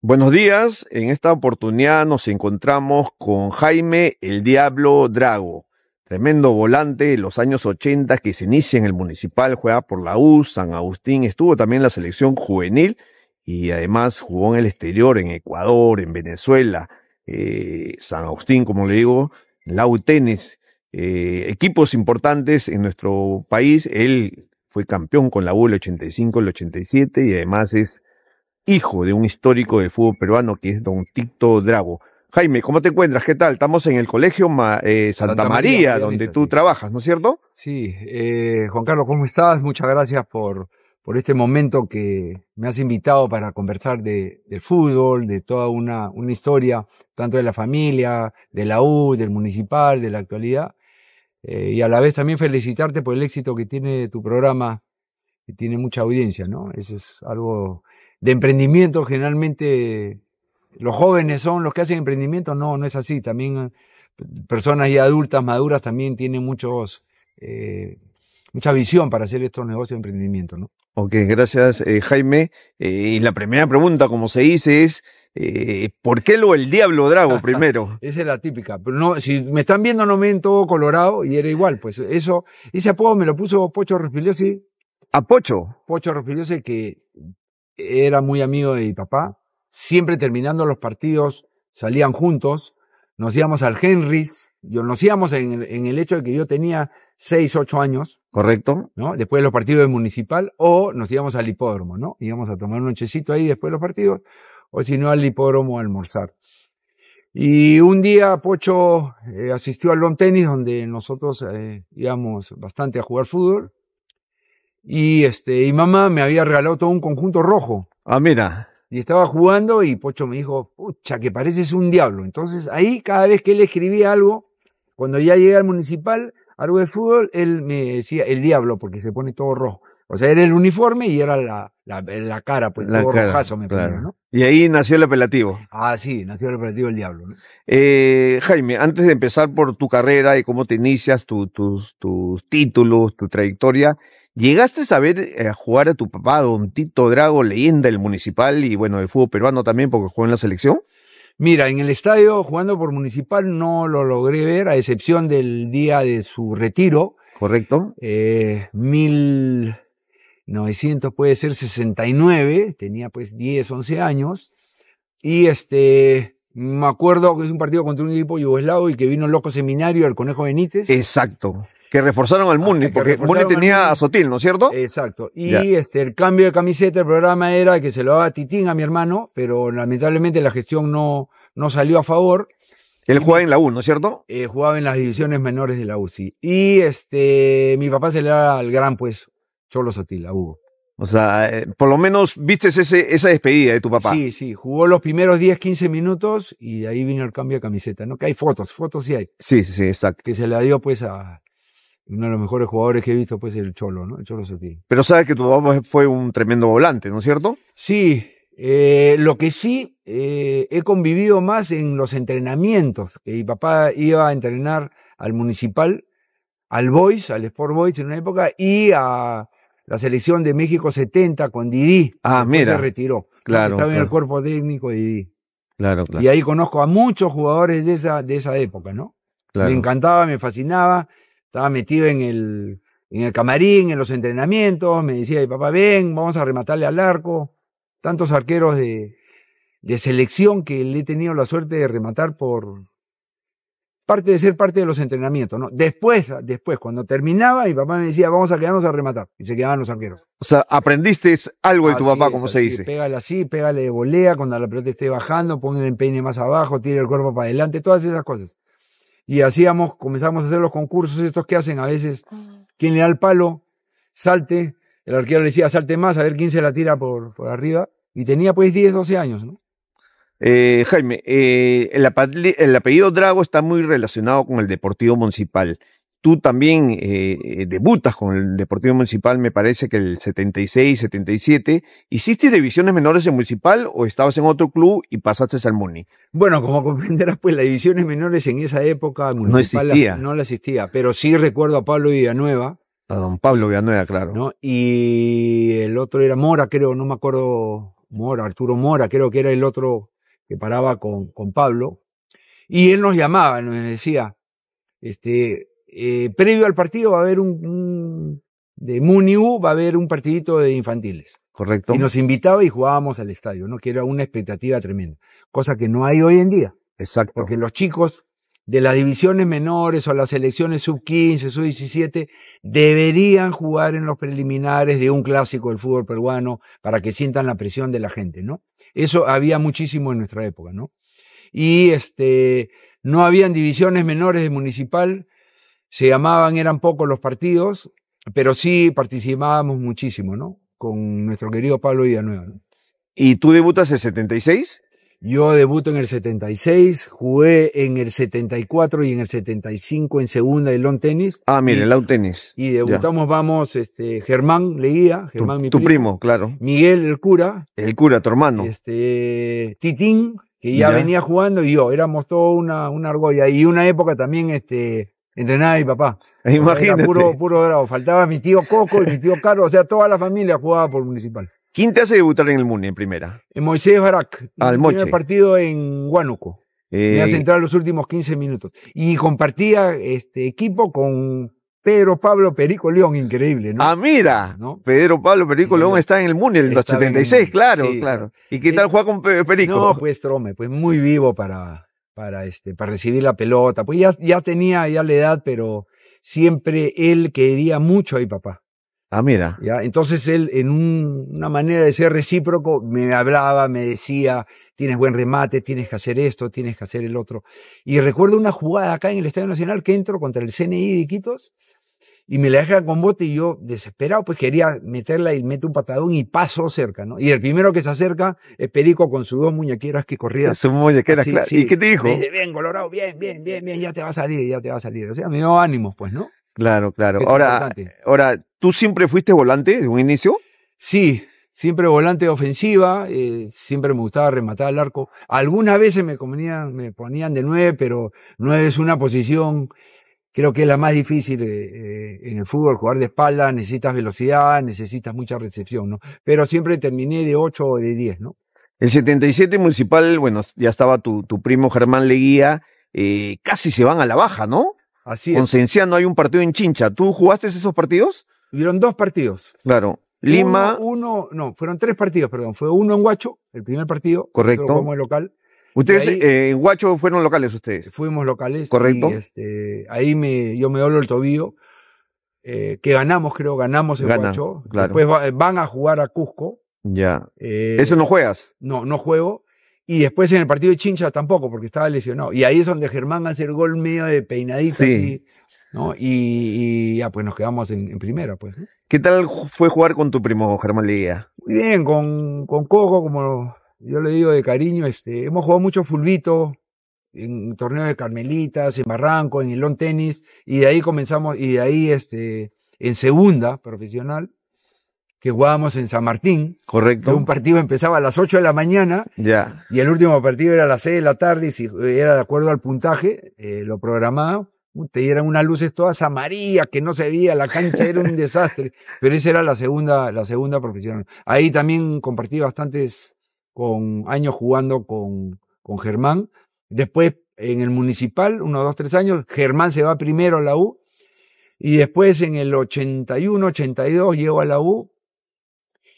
Buenos días, en esta oportunidad nos encontramos con Jaime el Diablo Drago, tremendo volante de los años 80 que se inicia en el municipal, juega por la U, San Agustín, estuvo también en la selección juvenil y además jugó en el exterior, en Ecuador, en Venezuela, eh, San Agustín, como le digo, la Tenis, eh, equipos importantes en nuestro país, él fue campeón con la U el 85, el 87 y además es hijo de un histórico de fútbol peruano que es don Tito Drago. Jaime, ¿cómo te encuentras? ¿Qué tal? Estamos en el Colegio eh, Santa, María, donde tú trabajas, ¿no es cierto? Sí, eh, Juan Carlos, ¿cómo estás? Muchas gracias por, por este momento que me has invitado para conversar de, del fútbol, de toda una, una historia, tanto de la familia, de la U, del municipal, de la actualidad. Eh, y a la vez también felicitarte por el éxito que tiene tu programa, que tiene mucha audiencia, ¿no? Eso es algo de emprendimiento, generalmente los jóvenes son los que hacen emprendimiento, no, no es así. También eh, personas ya adultas, maduras, también tienen muchos, eh, mucha visión para hacer estos negocios de emprendimiento. ¿no? Ok, gracias eh, Jaime. y la primera pregunta, como se dice, es ¿por qué lo el diablo drago primero? Esa es la típica. Pero no, si me están viendo no me ven todo colorado y era igual. Pues eso, ese apodo me lo puso Pocho Respiliosi. ¿A Pocho? Pocho Respiliosi que era muy amigo de mi papá. Siempre terminando los partidos salían juntos. Nos íbamos al Henry's. Yo, nos íbamos en, el hecho de que yo tenía 6, 8 años. Correcto. ¿no? Después de los partidos del municipal o nos íbamos al hipódromo, ¿no? Íbamos a tomar un nochecito ahí después de los partidos o si no al hipódromo a almorzar. Y un día Pocho eh, asistió al long tenis donde nosotros eh, íbamos bastante a jugar fútbol y, este, y mamá me había regalado todo un conjunto rojo. Ah, mira. Y estaba jugando y Pocho me dijo, pucha, que pareces un diablo. Entonces ahí cada vez que él escribía algo, cuando ya llegué al municipal, algo de fútbol, él me decía el diablo porque se pone todo rojo. O sea, era el uniforme y era la, la, cara, pues la todo rojazo me claro. Y ahí nació el apelativo. Ah, sí, nació el apelativo del Diablo. Eh, Jaime, antes de empezar por tu carrera y cómo te inicias, tus, tus títulos, tu trayectoria, ¿Llegaste a ver eh, a jugar a tu papá, don Tito Drago, leyenda del municipal y bueno, del fútbol peruano también porque jugó en la selección? Mira, en el estadio jugando por municipal no lo logré ver, a excepción del día de su retiro. Correcto. Eh, 1900 puede ser tenía pues 10, 11 años. Y este, me acuerdo que es un partido contra un equipo yugoslavo y que vino Loco Seminario, el Conejo Benítez. Exacto que reforzaron al ah, Muni, porque Muni tenía a Sotil, ¿no es cierto? Exacto. Y este, el cambio de camiseta el programa era que se lo daba a Titín a mi hermano, pero lamentablemente la gestión no, no salió a favor. Él jugaba en la U, ¿no es cierto? Eh, jugaba en las divisiones menores de la U, sí. Y este, mi papá se le daba al gran, pues, Cholo Sotil, a Hugo. O sea, eh, por lo menos viste ese, esa despedida de tu papá. Sí, sí, jugó los primeros 10, 15 minutos y de ahí vino el cambio de camiseta, ¿no? Que hay fotos, fotos sí hay. Sí, sí, exacto. Que se le dio pues a, uno de los mejores jugadores que he visto, pues, el Cholo, ¿no? El Cholo Sotil. Pero sabes que tu papá fue un tremendo volante, ¿no es cierto? Sí. Eh, lo que sí eh, he convivido más en los entrenamientos. Que mi papá iba a entrenar al municipal, al Boys, al Sport Boys en una época, y a la selección de México 70 con Didi. Ah, mira. Se retiró. Claro. Estaba en el cuerpo técnico de Didi. Claro, claro. Y ahí conozco a muchos jugadores de esa, de esa época, ¿no? Claro. Me encantaba, me fascinaba estaba metido en el, en el camarín, en los entrenamientos, me decía, papá, ven, vamos a rematarle al arco. Tantos arqueros de, de selección que le he tenido la suerte de rematar por parte de ser parte de los entrenamientos, ¿no? Después, después, cuando terminaba, y papá me decía, vamos a quedarnos a rematar. Y se quedaban los arqueros. O sea, aprendiste algo de tu papá, como se dice. Pégale así, pégale de volea, cuando la pelota esté bajando, pone el empeine más abajo, tire el cuerpo para adelante, todas esas cosas y hacíamos, comenzamos a hacer los concursos estos que hacen a veces, quien le da el palo, salte, el arquero le decía, salte más, a ver quién se la tira por, por arriba, y tenía pues 10, 12 años, ¿no? Eh, Jaime, eh, el, apellido Drago está muy relacionado con el Deportivo Municipal. Tú también eh, eh, debutas con el Deportivo Municipal, me parece que el 76, 77. ¿Hiciste divisiones menores en Municipal o estabas en otro club y pasaste al Muni? Bueno, como comprenderás, pues las divisiones menores en esa época Municipal no existía. no la existía, pero sí recuerdo a Pablo Villanueva. A don Pablo Villanueva, claro. ¿no? Y el otro era Mora, creo, no me acuerdo, Mora, Arturo Mora, creo que era el otro que paraba con, con Pablo. Y él nos llamaba, nos decía, este, eh, previo al partido va a haber un, de Muniu va a haber un partidito de infantiles. Correcto. Y nos invitaba y jugábamos al estadio, ¿no? Que era una expectativa tremenda. Cosa que no hay hoy en día. Exacto. Porque los chicos de las divisiones menores o las selecciones sub 15, sub 17, deberían jugar en los preliminares de un clásico del fútbol peruano para que sientan la presión de la gente, ¿no? Eso había muchísimo en nuestra época, ¿no? Y este, no habían divisiones menores de municipal, se llamaban, eran pocos los partidos, pero sí participábamos muchísimo, ¿no? Con nuestro querido Pablo Villanueva. ¿Y tú debutas en 76? Yo debuto en el 76, jugué en el 74 y en el 75 en segunda el long tenis. Ah, mire, el lawn tenis. Y debutamos, vamos, este, Germán Leía. Germán tu, tu primo, claro. Miguel el cura. El cura, tu hermano. Este, Titín, que ya, venía jugando y yo, éramos toda una, una argolla. Y una época también, este, entrenaba y papá. Imagínate. Era puro, puro grado. Faltaba mi tío Coco y mi tío Carlos, o sea, toda la familia jugaba por Municipal. ¿Quién te hace debutar en el Muni en primera? En eh, Moisés Barak. Al el partido en Huánuco. Eh, Me hace entrar los últimos 15 minutos. Y compartía este equipo con Pedro Pablo Perico León, increíble, ¿no? Ah, mira, ¿no? Pedro Pablo Perico León está en el MUNI en los 76, claro, claro. ¿Y qué tal eh, juega con Perico? No, pues Trome, pues muy vivo para, para, este, para recibir la pelota. Pues ya, ya tenía ya la edad, pero siempre él quería mucho a mi papá. Ah, mira. ¿Ya? Entonces él, en una manera de ser recíproco, me hablaba, me decía, tienes buen remate, tienes que hacer esto, tienes que hacer el otro. Y recuerdo una jugada acá en el Estadio Nacional que entro contra el CNI de Quitos. Y me la deja con bote y yo, desesperado, pues quería meterla y mete un patadón y paso cerca, ¿no? Y el primero que se acerca es Perico con sus dos muñequeras que corría. Sus muñequeras, claro. ¿Y qué te dijo? bien, Colorado, bien, bien, bien, bien, ya te va a salir, ya te va a salir. O sea, me dio ánimos, pues, ¿no? Claro, claro. ahora, ahora, ¿tú siempre fuiste volante de un inicio? Sí, siempre volante ofensiva, eh, siempre me gustaba rematar el arco. Algunas veces me, me ponían de nueve, pero nueve es una posición creo que es la más difícil eh, eh, en el fútbol, jugar de espalda, necesitas velocidad, necesitas mucha recepción, ¿no? Pero siempre terminé de 8 o de 10, ¿no? El 77 Municipal, bueno, ya estaba tu, tu primo Germán Leguía, eh, casi se van a la baja, ¿no? Así es. Con hay un partido en Chincha. ¿Tú jugaste esos partidos? Hubieron dos partidos. Claro. Lima. Uno, no, fueron tres partidos, perdón. Fue uno en Huacho, el primer partido. Correcto. Como el local. Ustedes eh, en Huacho fueron locales ustedes. Fuimos locales. Correcto. este, ahí me, yo me doblo el tobillo. Eh, que ganamos, creo, ganamos en Huacho. Claro. Después van a jugar a Cusco. Ya. Eh, ¿Eso no juegas? No, no juego. Y después en el partido de Chincha tampoco, porque estaba lesionado. Y ahí es donde Germán hace el gol medio de peinadito. ¿no? Y, ya, pues nos quedamos en, primera, pues. ¿Qué tal fue jugar con tu primo Germán Liga? Muy bien, con, con Coco, como yo le digo de cariño, este, hemos jugado mucho fulbito en torneos de Carmelitas, en Barranco, en el long tenis, y de ahí comenzamos, y de ahí, este, en segunda profesional, que jugábamos en San Martín. Correcto. un partido empezaba a las 8 de la mañana. Ya. Y el último partido era a las seis de la tarde y si era de acuerdo al puntaje, eh, lo programado, te dieran unas luces todas amarillas que no se veía, la cancha era un desastre. Pero esa era la segunda, la segunda profesional. Ahí también compartí bastantes con años jugando con, con Germán. Después en el municipal, unos dos, tres años, Germán se va primero a la U. Y después en el 81, 82 llego a la U.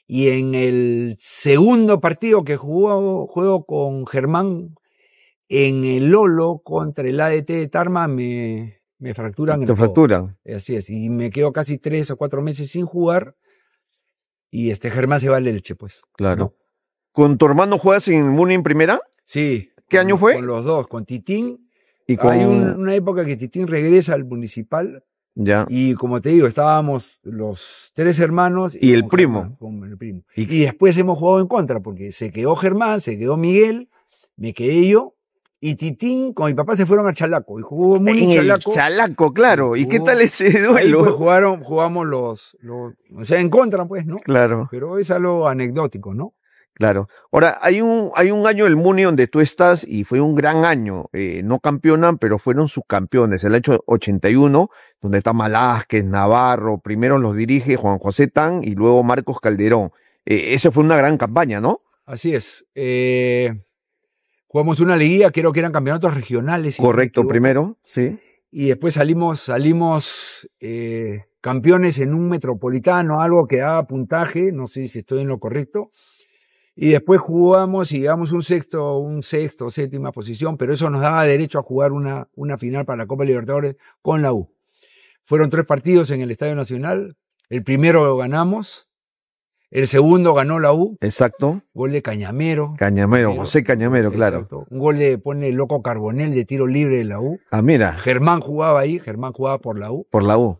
Y en el segundo partido que jugó, juego con Germán en el Lolo contra el ADT de Tarma, me, me fracturan. me fracturan. Así es. Y me quedo casi tres o cuatro meses sin jugar. Y este Germán se va al Elche, pues. Claro. ¿Con tu hermano juegas en Muni en primera? Sí. ¿Qué año fue? Con los dos, con Titín. Y con... Hay una época que Titín regresa al municipal. Ya. Y como te digo, estábamos los tres hermanos. Y, el, primo. el primo. ¿Y, después hemos jugado en contra, porque se quedó Germán, se quedó Miguel, me quedé yo. Y Titín con mi papá se fueron a Chalaco. Y jugó en Chalaco. Chalaco, claro. ¿Y qué tal ese pues, duelo? jugaron, jugamos los, los, O sea, en contra, pues, ¿no? Claro. Pero es algo anecdótico, ¿no? Claro. Ahora, hay un, hay un año del Muni donde tú estás y fue un gran año. Eh, no campeonan, pero fueron subcampeones. El año 81, donde está Malásquez, Navarro, primero los dirige Juan José Tan y luego Marcos Calderón. Eh, esa fue una gran campaña, ¿no? Así es. Eh, jugamos una liguilla, creo que eran campeonatos regionales. Correcto, primero, sí. Y después salimos, salimos eh, campeones en un metropolitano, algo que daba puntaje, no sé si estoy en lo correcto y después jugamos y llegamos un sexto, un sexto, séptima posición, pero eso nos daba derecho a jugar una, una final para la Copa Libertadores con la U. Fueron tres partidos en el Estadio Nacional, el primero ganamos, el segundo ganó la U. Exacto. Gol de Cañamero. Cañamero, José Cañamero, claro. Un gol de, pone Loco Carbonel de tiro libre de la U. Ah, mira. Germán jugaba ahí, Germán jugaba por la U. Por la U.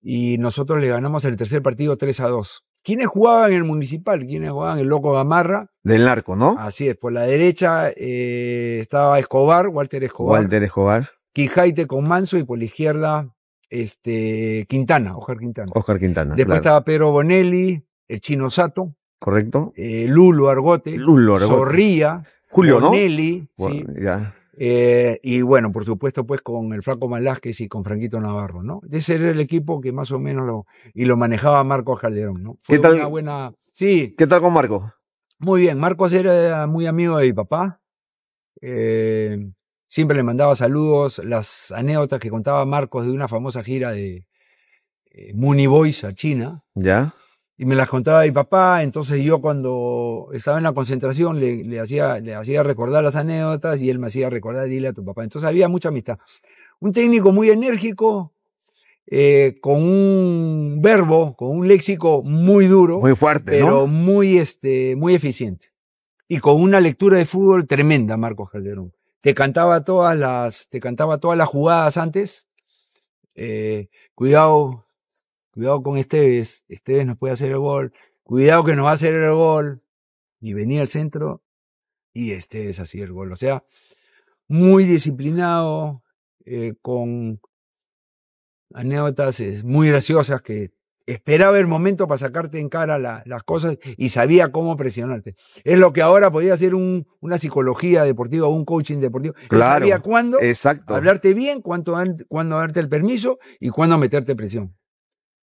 Y nosotros le ganamos el tercer partido 3 a 2. ¿Quiénes jugaban en el municipal? ¿Quiénes jugaban? El Loco Gamarra. Del narco, ¿no? Así es. Por la derecha eh, estaba Escobar, Walter Escobar. Walter Escobar. Quijaite con Manso y por la izquierda este, Quintana, Oscar Quintana. Oscar Quintana. Después estaba Pedro Bonelli, el Chino Sato. Correcto. Eh, Lulo Argote. Lulo Argote. Julio, ¿no? Bonelli. Sí. Ya. Eh, y bueno, por supuesto, pues con el Flaco Malásquez y con Franquito Navarro, ¿no? Ese era el equipo que más o menos lo, y lo manejaba Marcos Calderón, ¿no? ¿Qué tal? Una buena. Sí. ¿Qué tal con Marcos? Muy bien, Marcos era muy amigo de mi papá. Eh, siempre le mandaba saludos, las anécdotas que contaba Marcos de una famosa gira de eh, muni Mooney Boys a China. Ya y me las contaba mi papá, entonces yo cuando estaba en la concentración le, le, hacía, le hacía recordar las anécdotas y él me hacía recordar, dile a tu papá. Entonces había mucha amistad. Un técnico muy enérgico, eh, con un verbo, con un léxico muy duro. Muy fuerte, Pero muy, este, muy eficiente. Y con una lectura de fútbol tremenda, Marcos Calderón. Te cantaba todas las, te cantaba todas las jugadas antes. Eh, cuidado, cuidado con Esteves, Esteves nos puede hacer el gol, cuidado que nos va a hacer el gol. Y venía al centro y Esteves hacía el gol. O sea, muy disciplinado, eh, con anécdotas eh, muy graciosas que esperaba el momento para sacarte en cara las cosas y sabía cómo presionarte. Es lo que ahora podía hacer una psicología deportiva, o un coaching deportivo. Claro. sabía cuándo exacto. hablarte bien, cuándo darte el permiso y cuándo meterte presión.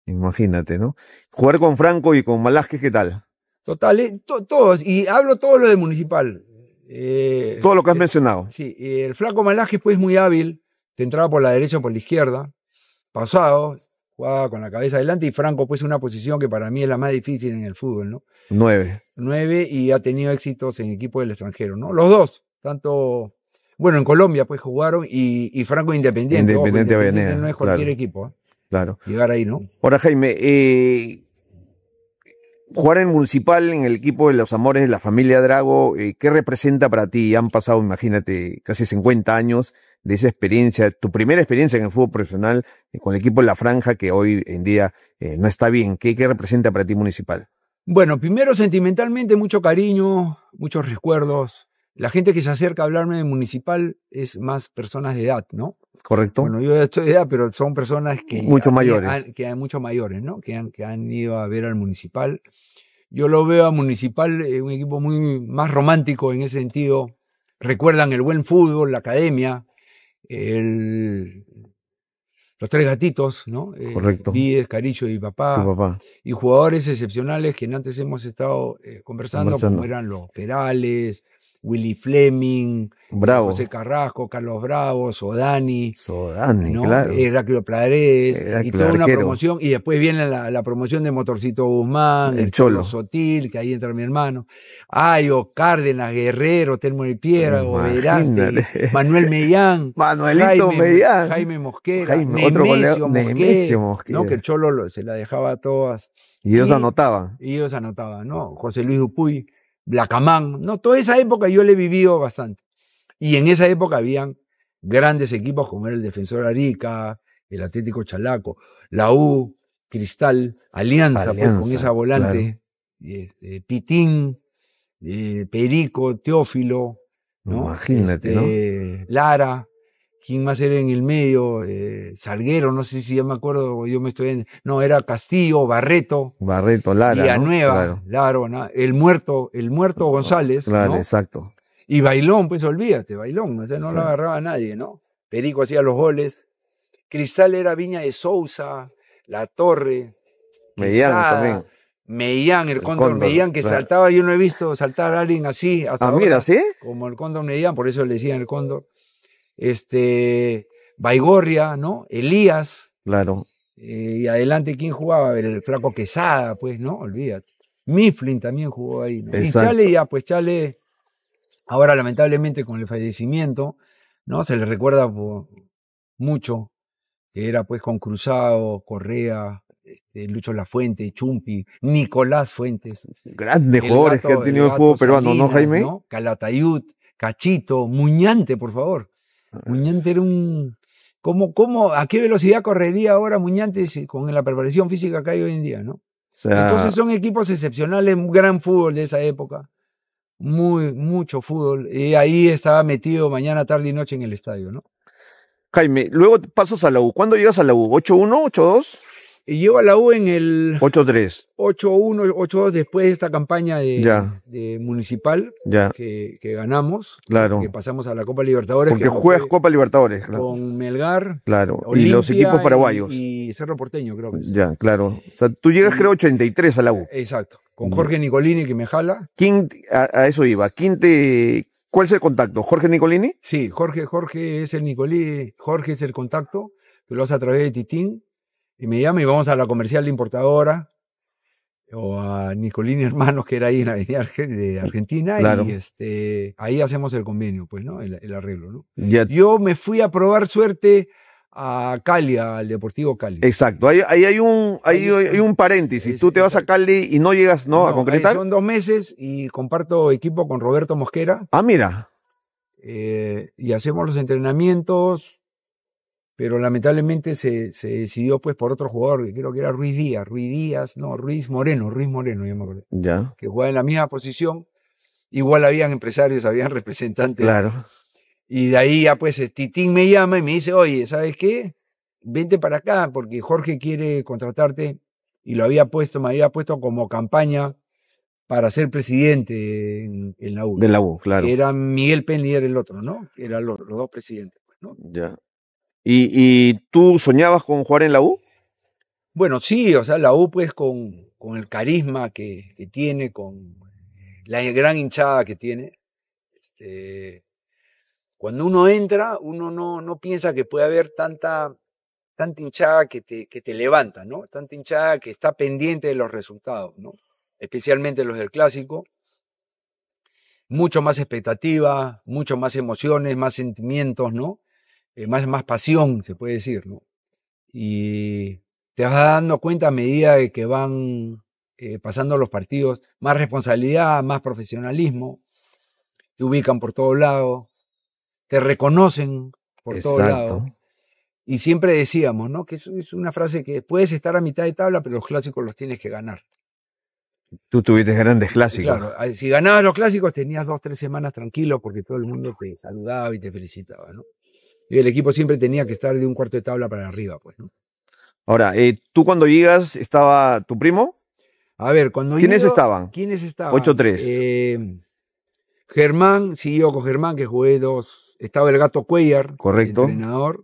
Imagínate, ¿no? Jugar con Franco y con Malasque, ¿qué tal? Total, eh, todos, y hablo todo lo de municipal. Eh, todo lo que has mencionado. Sí, eh, el Franco malajes pues muy hábil, te entraba por la derecha o por la izquierda, pasado, jugaba con la cabeza adelante y Franco pues una posición que para mí es la más difícil en el fútbol, ¿no? Nueve. Nueve y ha tenido éxitos en equipos del extranjero, ¿no? Los dos, tanto, bueno, en Colombia pues jugaron y, y Franco Independiente. Independiente, de No es cualquier equipo. Claro. Llegar ahí, ¿no? Ahora, Jaime, eh, jugar en Municipal, en el equipo de los amores de la familia Drago, eh, ¿qué representa para ti? Han pasado, imagínate, casi 50 años de esa experiencia, tu primera experiencia en el fútbol profesional eh, con el equipo de La Franja, que hoy en día eh, no está bien. ¿Qué representa para ti Municipal? Bueno, primero sentimentalmente mucho cariño, muchos recuerdos, la gente que se acerca a hablarme de municipal es más personas de edad, ¿no? Correcto. Bueno, yo estoy de edad, pero son personas que... Mucho mayores. Que, hay mucho mayores, ¿no? Que han, que han ido a ver al municipal. Yo lo veo a municipal, eh, un equipo muy más romántico en ese sentido. Recuerdan el buen fútbol, la academia, el, los tres gatitos, ¿no? Eh, Correcto. Vides, Caricho y papá, papá. Y jugadores excepcionales que antes hemos estado conversando, eh, conversando, como eran los Perales, Willy Fleming, José Carrasco, Carlos Bravo, Sodani. Sodani, ¿no? y toda una promoción. Y después viene la, promoción de Motorcito Guzmán, el, Cholo Sotil, que ahí entra mi hermano. Ayo, Cárdenas, Guerrero, Telmo de Piedra, Manuel Mellán. Manuelito Jaime, Jaime Mosquera. otro Mosquera, Que el Cholo se la dejaba a todas. Y ellos anotaban. Y ellos anotaban, ¿no? José Luis Dupuy Blacamán, ¿no? Toda esa época yo le he vivido bastante. Y en esa época habían grandes equipos como era el Defensor Arica, el Atlético Chalaco, la U, Cristal, Alianza, pues, con esa volante, eh, Pitín, eh, Perico, Teófilo, ¿no? Imagínate, este, Lara, ¿Quién más era en el medio? Eh, Salguero, no sé si ya me acuerdo, yo me estoy en... No, era Castillo, Barreto. Barreto, Lara. Villanueva, ¿no? El muerto, el muerto González. Claro, exacto. Y Bailón, pues olvídate, Bailón, o sea, no lo agarraba nadie, ¿no? Perico hacía los goles. Cristal era Viña de Sousa, La Torre. Medellán también. Medellán, el, cóndor, que saltaba, yo no he visto saltar a alguien así. ah, mira, ¿sí? Como el cóndor Medellán, por eso le decían el cóndor este, Baigorria, ¿no? Elías. Claro. Eh, y adelante, ¿quién jugaba? El flaco Quesada, pues, ¿no? Olvídate. Mifflin también jugó ahí. Y Chale, pues Chale, ahora lamentablemente con el fallecimiento, ¿no? Se le recuerda mucho, que era pues con Cruzado, Correa, este, Lucho Fuente, Chumpi, Nicolás Fuentes. Grandes jugadores que han tenido el, juego peruano, ¿no, Jaime? Calatayud, Cachito, Muñante, por favor. Muñante era un... ¿Cómo, cómo, ¿A qué velocidad correría ahora Muñante con la preparación física que hay hoy en día? ¿no? Entonces son equipos excepcionales, gran fútbol de esa época, muy, mucho fútbol. Y ahí estaba metido mañana, tarde y noche en el estadio. ¿no? Jaime, luego pasas a la U. ¿Cuándo llegas a la U? ¿8-1, 8-2? Y lleva a la U en el 8-3. 8-1, 8-2 después de esta campaña de, municipal ya. Que, ganamos, claro. que, pasamos a la Copa Libertadores. Porque juegas Copa Libertadores, claro. Con Melgar, claro. y los equipos paraguayos. Y, Cerro Porteño, creo Ya, claro. O sea, tú llegas creo 83 a la U. Exacto. Con Jorge Nicolini que me jala. a, eso iba. ¿Cuál es el contacto? ¿Jorge Nicolini? Sí, Jorge, Jorge es el Nicolini, Jorge es el contacto, pero lo hace a través de Titín. Y me llama y vamos a la comercial de importadora o a Nicolini Hermanos, que era ahí en la avenida de Argentina, y este, ahí hacemos el convenio, pues, ¿no? El, arreglo, ¿no? Yo me fui a probar suerte a Cali, al Deportivo Cali. Exacto, ahí, hay, un, ahí, hay un paréntesis. Tú te vas a Cali y no llegas, ¿no? a concretar. Son dos meses y comparto equipo con Roberto Mosquera. Ah, mira. Eh, y hacemos los entrenamientos, pero lamentablemente se, se, decidió pues por otro jugador, que creo que era Ruiz Díaz, Ruiz Díaz, no, Ruiz Moreno, Ruiz Moreno, ya me acuerdo. Ya. Que jugaba en la misma posición, igual habían empresarios, habían representantes. Claro. Y de ahí ya pues eh, Titín me llama y me dice, oye, ¿sabes qué? Vente para acá porque Jorge quiere contratarte y lo había puesto, me había puesto como campaña para ser presidente en, la U. De la U, claro. Era Miguel el otro, ¿no? Eran los, los dos presidentes, pues, ¿no? Ya. ¿Y, tú soñabas con jugar en la U? Bueno, sí, o sea, la U pues con, con el carisma que, que, tiene, con la gran hinchada que tiene. Este, cuando uno entra, uno no, no piensa que puede haber tanta, tanta hinchada que te, que te levanta, ¿no? Tanta hinchada que está pendiente de los resultados, ¿no? Especialmente los del clásico. Mucho más expectativa, mucho más emociones, más sentimientos, ¿no? Eh, más, más pasión, se puede decir, ¿no? Y te vas dando cuenta a medida de que van eh, pasando los partidos, más responsabilidad, más profesionalismo, te ubican por todos lados, te reconocen por todos lados. Y siempre decíamos, ¿no? Que es, es una frase que puedes estar a mitad de tabla, pero los clásicos los tienes que ganar. Tú tuviste grandes clásicos. Claro, si ganabas los clásicos tenías dos, tres semanas tranquilo porque todo el mundo te saludaba y te felicitaba, ¿no? y el equipo siempre tenía que estar de un cuarto de tabla para arriba, pues, Ahora, eh, tú cuando llegas, ¿estaba tu primo? A ver, cuando ¿Quiénes estaban? ¿Quiénes estaban? 8-3. Em, Germán, siguió e con Germán, que jugué dos. Estaba el gato Cuellar, Correcto. El entrenador.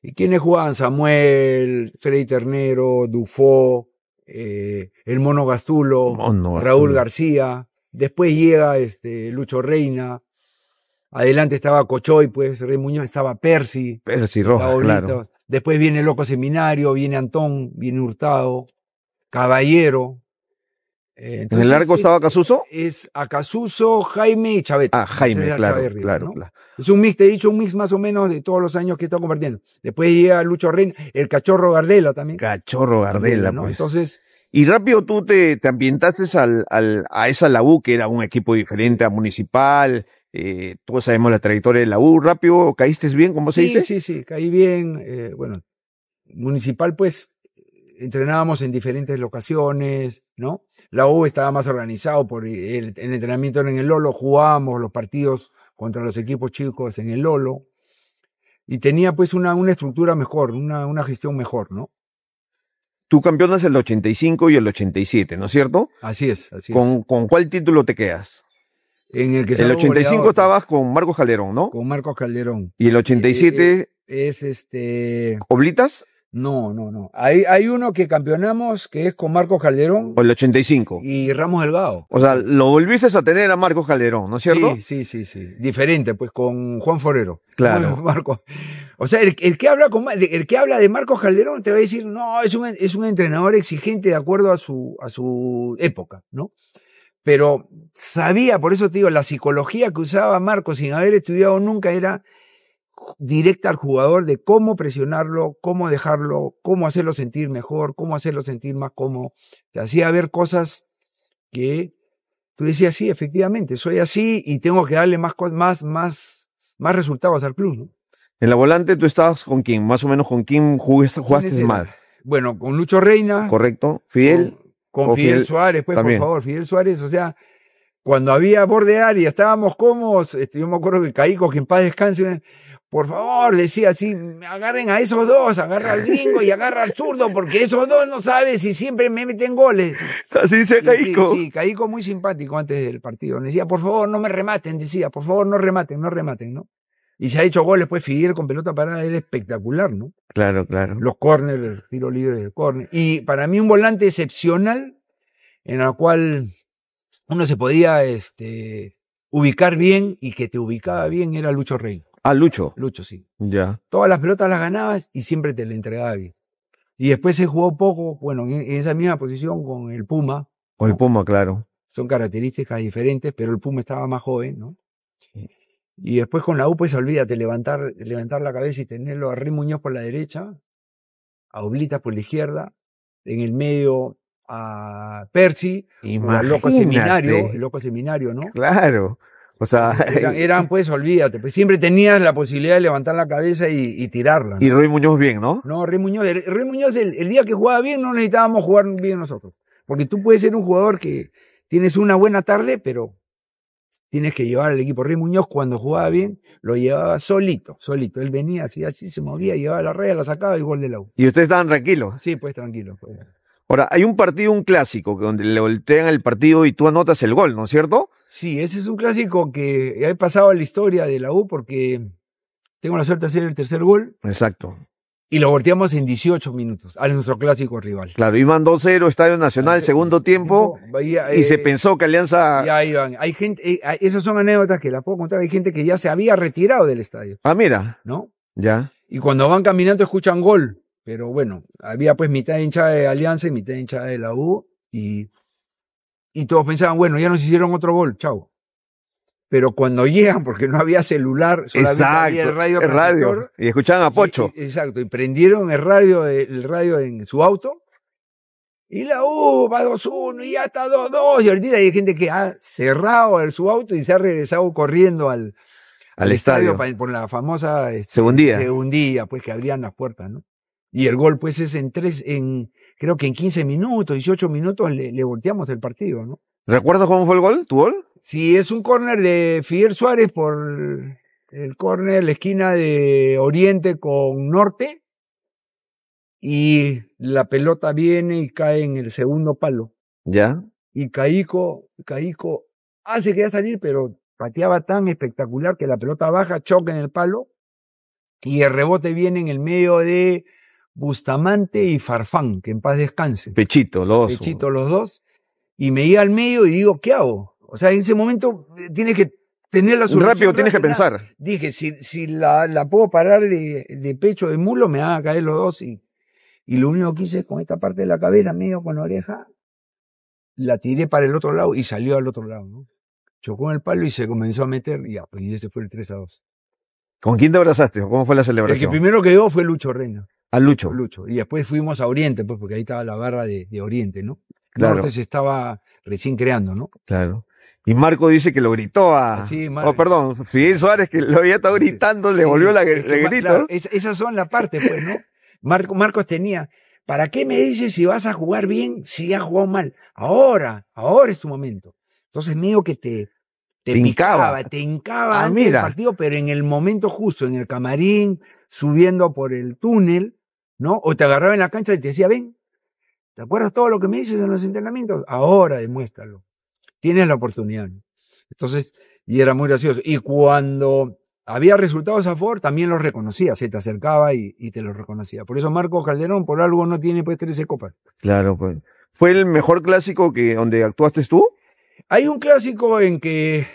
¿Y quiénes jugaban? Samuel, Freddy Ternero, Dufo, eh, el Mono Gastulo, Raúl García. Después llega este, Lucho Reina, Adelante estaba Cochoy, pues Rey Muñoz estaba Percy. Percy Rojas, claro. Después viene Loco Seminario, viene Antón, viene Hurtado, Caballero. Eh, ¿En el largo estaba Casuso? Es Acasuso, Jaime y Chávez. Ah, Jaime, claro, claro, Es un mix, te he dicho, un mix más o menos de todos los años que he estado compartiendo. Después llega Lucho Rey, el Cachorro Gardela también. Cachorro Gardela, ¿no? Pues. Entonces... Y rápido tú te, te ambientaste al, al, a esa Labú, que era un equipo diferente a Municipal, eh, todos sabemos la trayectoria de la U. ¿Rápido caíste bien, como se dice? Sí, sí, caí bien. Eh, bueno, municipal, pues entrenábamos en diferentes locaciones, ¿no? La U estaba más organizado por el, entrenamiento en el Lolo, jugábamos los partidos contra los equipos chicos en el Lolo y tenía pues una, una estructura mejor, una, una gestión mejor, ¿no? Tú campeonas el 85 y el 87, ¿no es cierto? Así es, así ¿Con, es. ¿Con cuál título te quedas? En el que 85 estabas con Marcos Calderón, ¿no? Con Marcos Calderón. ¿Y el 87? Eh, es, este... ¿Oblitas? No, no, no. Hay, hay uno que campeonamos que es con Marcos Calderón. O el 85. Y Ramos Delgado. O sea, lo volviste a tener a Marcos Calderón, ¿no es cierto? Sí, sí, sí, sí. Diferente, pues con Juan Forero. Claro. O sea, el, que habla con, el que habla de Marcos Calderón te va a decir, no, es un, es un entrenador exigente de acuerdo a su, a su época, ¿no? pero sabía, por eso te digo, la psicología que usaba Marco sin haber estudiado nunca era directa al jugador de cómo presionarlo, cómo dejarlo, cómo hacerlo sentir mejor, cómo hacerlo sentir más cómodo. Te hacía ver cosas que tú decías, sí, efectivamente, soy así y tengo que darle más, más, más, más resultados al club. En la volante tú estabas con quién, más o menos con quién jugaste, mal. Bueno, con Lucho Reina. Correcto. fiel. Con Fidel, Suárez, pues, por favor, Fidel Suárez, o sea, cuando había bordear y estábamos cómodos, este, yo me acuerdo que Caico, que en paz descanse, por favor, decía así, agarren a esos dos, agarra al gringo y agarra al zurdo, porque esos dos no saben si siempre me meten goles. Así dice Caico. Sí, sí, Caico muy simpático antes del partido. Le decía, por favor, no me rematen, decía, por favor, no rematen, no rematen, ¿no? y se ha hecho goles, pues Figueroa con pelota parada era espectacular, ¿no? Claro, claro. Los córneres, tiro libre del córner. Y para mí un volante excepcional en el cual uno se podía este, ubicar bien y que te ubicaba bien era Lucho Rey. Ah, Lucho. Lucho, sí. Ya. Todas las pelotas las ganabas y siempre te le entregaba bien. Y después se jugó poco, bueno, en, esa misma posición con el Puma. Con el Puma, claro. Son características diferentes, pero el Puma estaba más joven, ¿no? Sí. Y después con la U, pues olvídate, levantar, levantar la cabeza y tenerlo a Rey Muñoz por la derecha, a Oblitas por la izquierda, en el medio a Percy, a Loco Seminario, Loco Seminario, ¿no? Claro. O sea, eran, pues, olvídate, pues siempre tenías la posibilidad de levantar la cabeza y, tirarla. Y Rey Muñoz bien, ¿no? No, Rey Muñoz, Muñoz el, día que jugaba bien no necesitábamos jugar bien nosotros. Porque tú puedes ser un jugador que tienes una buena tarde, pero Tienes que llevar al equipo. Rey Muñoz, cuando jugaba bien, lo llevaba solito, solito. Él venía así, así, se movía, llevaba la red, la sacaba y gol de la U. ¿Y ustedes estaban tranquilos? Sí, pues tranquilos. Pues. Ahora, hay un partido, un clásico, donde le voltean el partido y tú anotas el gol, ¿no es cierto? Sí, ese es un clásico que ha pasado a la historia de la U porque tengo la suerte de hacer el tercer gol. Exacto y lo volteamos en 18 minutos a nuestro clásico rival. Claro, iban 2-0, Estadio Nacional, segundo tiempo, y se eh, pensó que Alianza... Ya iban. Hay gente, eh, esas son anécdotas que las puedo contar, hay gente que ya se había retirado del estadio. Ah, mira. ¿No? Ya. Y cuando van caminando escuchan gol, pero bueno, había pues mitad hincha hinchada de Alianza y mitad hincha hinchada de la U, y, y todos pensaban, bueno, ya nos hicieron otro gol, chao pero cuando llegan, porque no había celular, solamente había el radio, el radio. Y escuchaban a Pocho. exacto, y prendieron el radio, el radio en su auto. Y la U va 2-1 y ya está 2-2. Y ahorita hay gente que ha cerrado su auto y se ha regresado corriendo al, al, estadio. por la famosa este, día. segundía. segundía, pues que abrían las puertas, ¿no? Y el gol, pues, es en tres, en, creo que en 15 minutos, 18 minutos le, le volteamos el partido, ¿no? ¿Recuerdas cómo fue el gol? ¿Tu gol? Si es un corner de Fidel Suárez por el córner, la esquina de Oriente con Norte, y la pelota viene y cae en el segundo palo. ¿Ya? Y Caico, Caico hace que a salir, pero pateaba tan espectacular que la pelota baja, choca en el palo y el rebote viene en el medio de Bustamante y Farfán, que en paz descanse. Pechito, los dos. Pechito, los dos. Y me iba al medio y digo, ¿qué hago? O sea, en ese momento eh, tienes que tener la suerte. Rápido, tienes que pensar. Dije, si, si la, la puedo parar de, de pecho, de mulo, me van a caer los dos. Y, y lo único que hice es con esta parte de la cabeza, medio con la oreja, la tiré para el otro lado y salió al otro lado. ¿no? Chocó en el palo y se comenzó a meter. Y, pues, y ese fue el 3 a 2. ¿Con quién te abrazaste? ¿Cómo fue la celebración? El que primero que fue Lucho Reina. ¿A ah, Lucho? Lucho. Y después fuimos a Oriente, pues, porque ahí estaba la barra de, de Oriente, ¿no? Claro. Norte se estaba recién creando, ¿no? Claro. Y Marco dice que lo gritó a. Ah, sí, oh, perdón, Fidel Suárez, que lo había estado gritando, le volvió la, el grito. esas son las partes, pues, ¿no? Marco, Marcos tenía. ¿Para qué me dices si vas a jugar bien, si has jugado mal? Ahora, ahora es tu momento. Entonces, mío que te. Te, hincaba. te hincaba ah, el partido, pero en el momento justo, en el camarín, subiendo por el túnel, ¿no? O te agarraba en la cancha y te decía, ven, ¿te acuerdas todo lo que me dices en los entrenamientos? Ahora demuéstralo. Tienes la oportunidad. Entonces, y era muy gracioso. Y cuando había resultados a favor, también los reconocía, se te acercaba y, te los reconocía. Por eso Marco Calderón, por algo, no tiene pues ese copas. Claro, pues. ¿Fue el mejor clásico que donde actuaste tú? Hay un clásico en que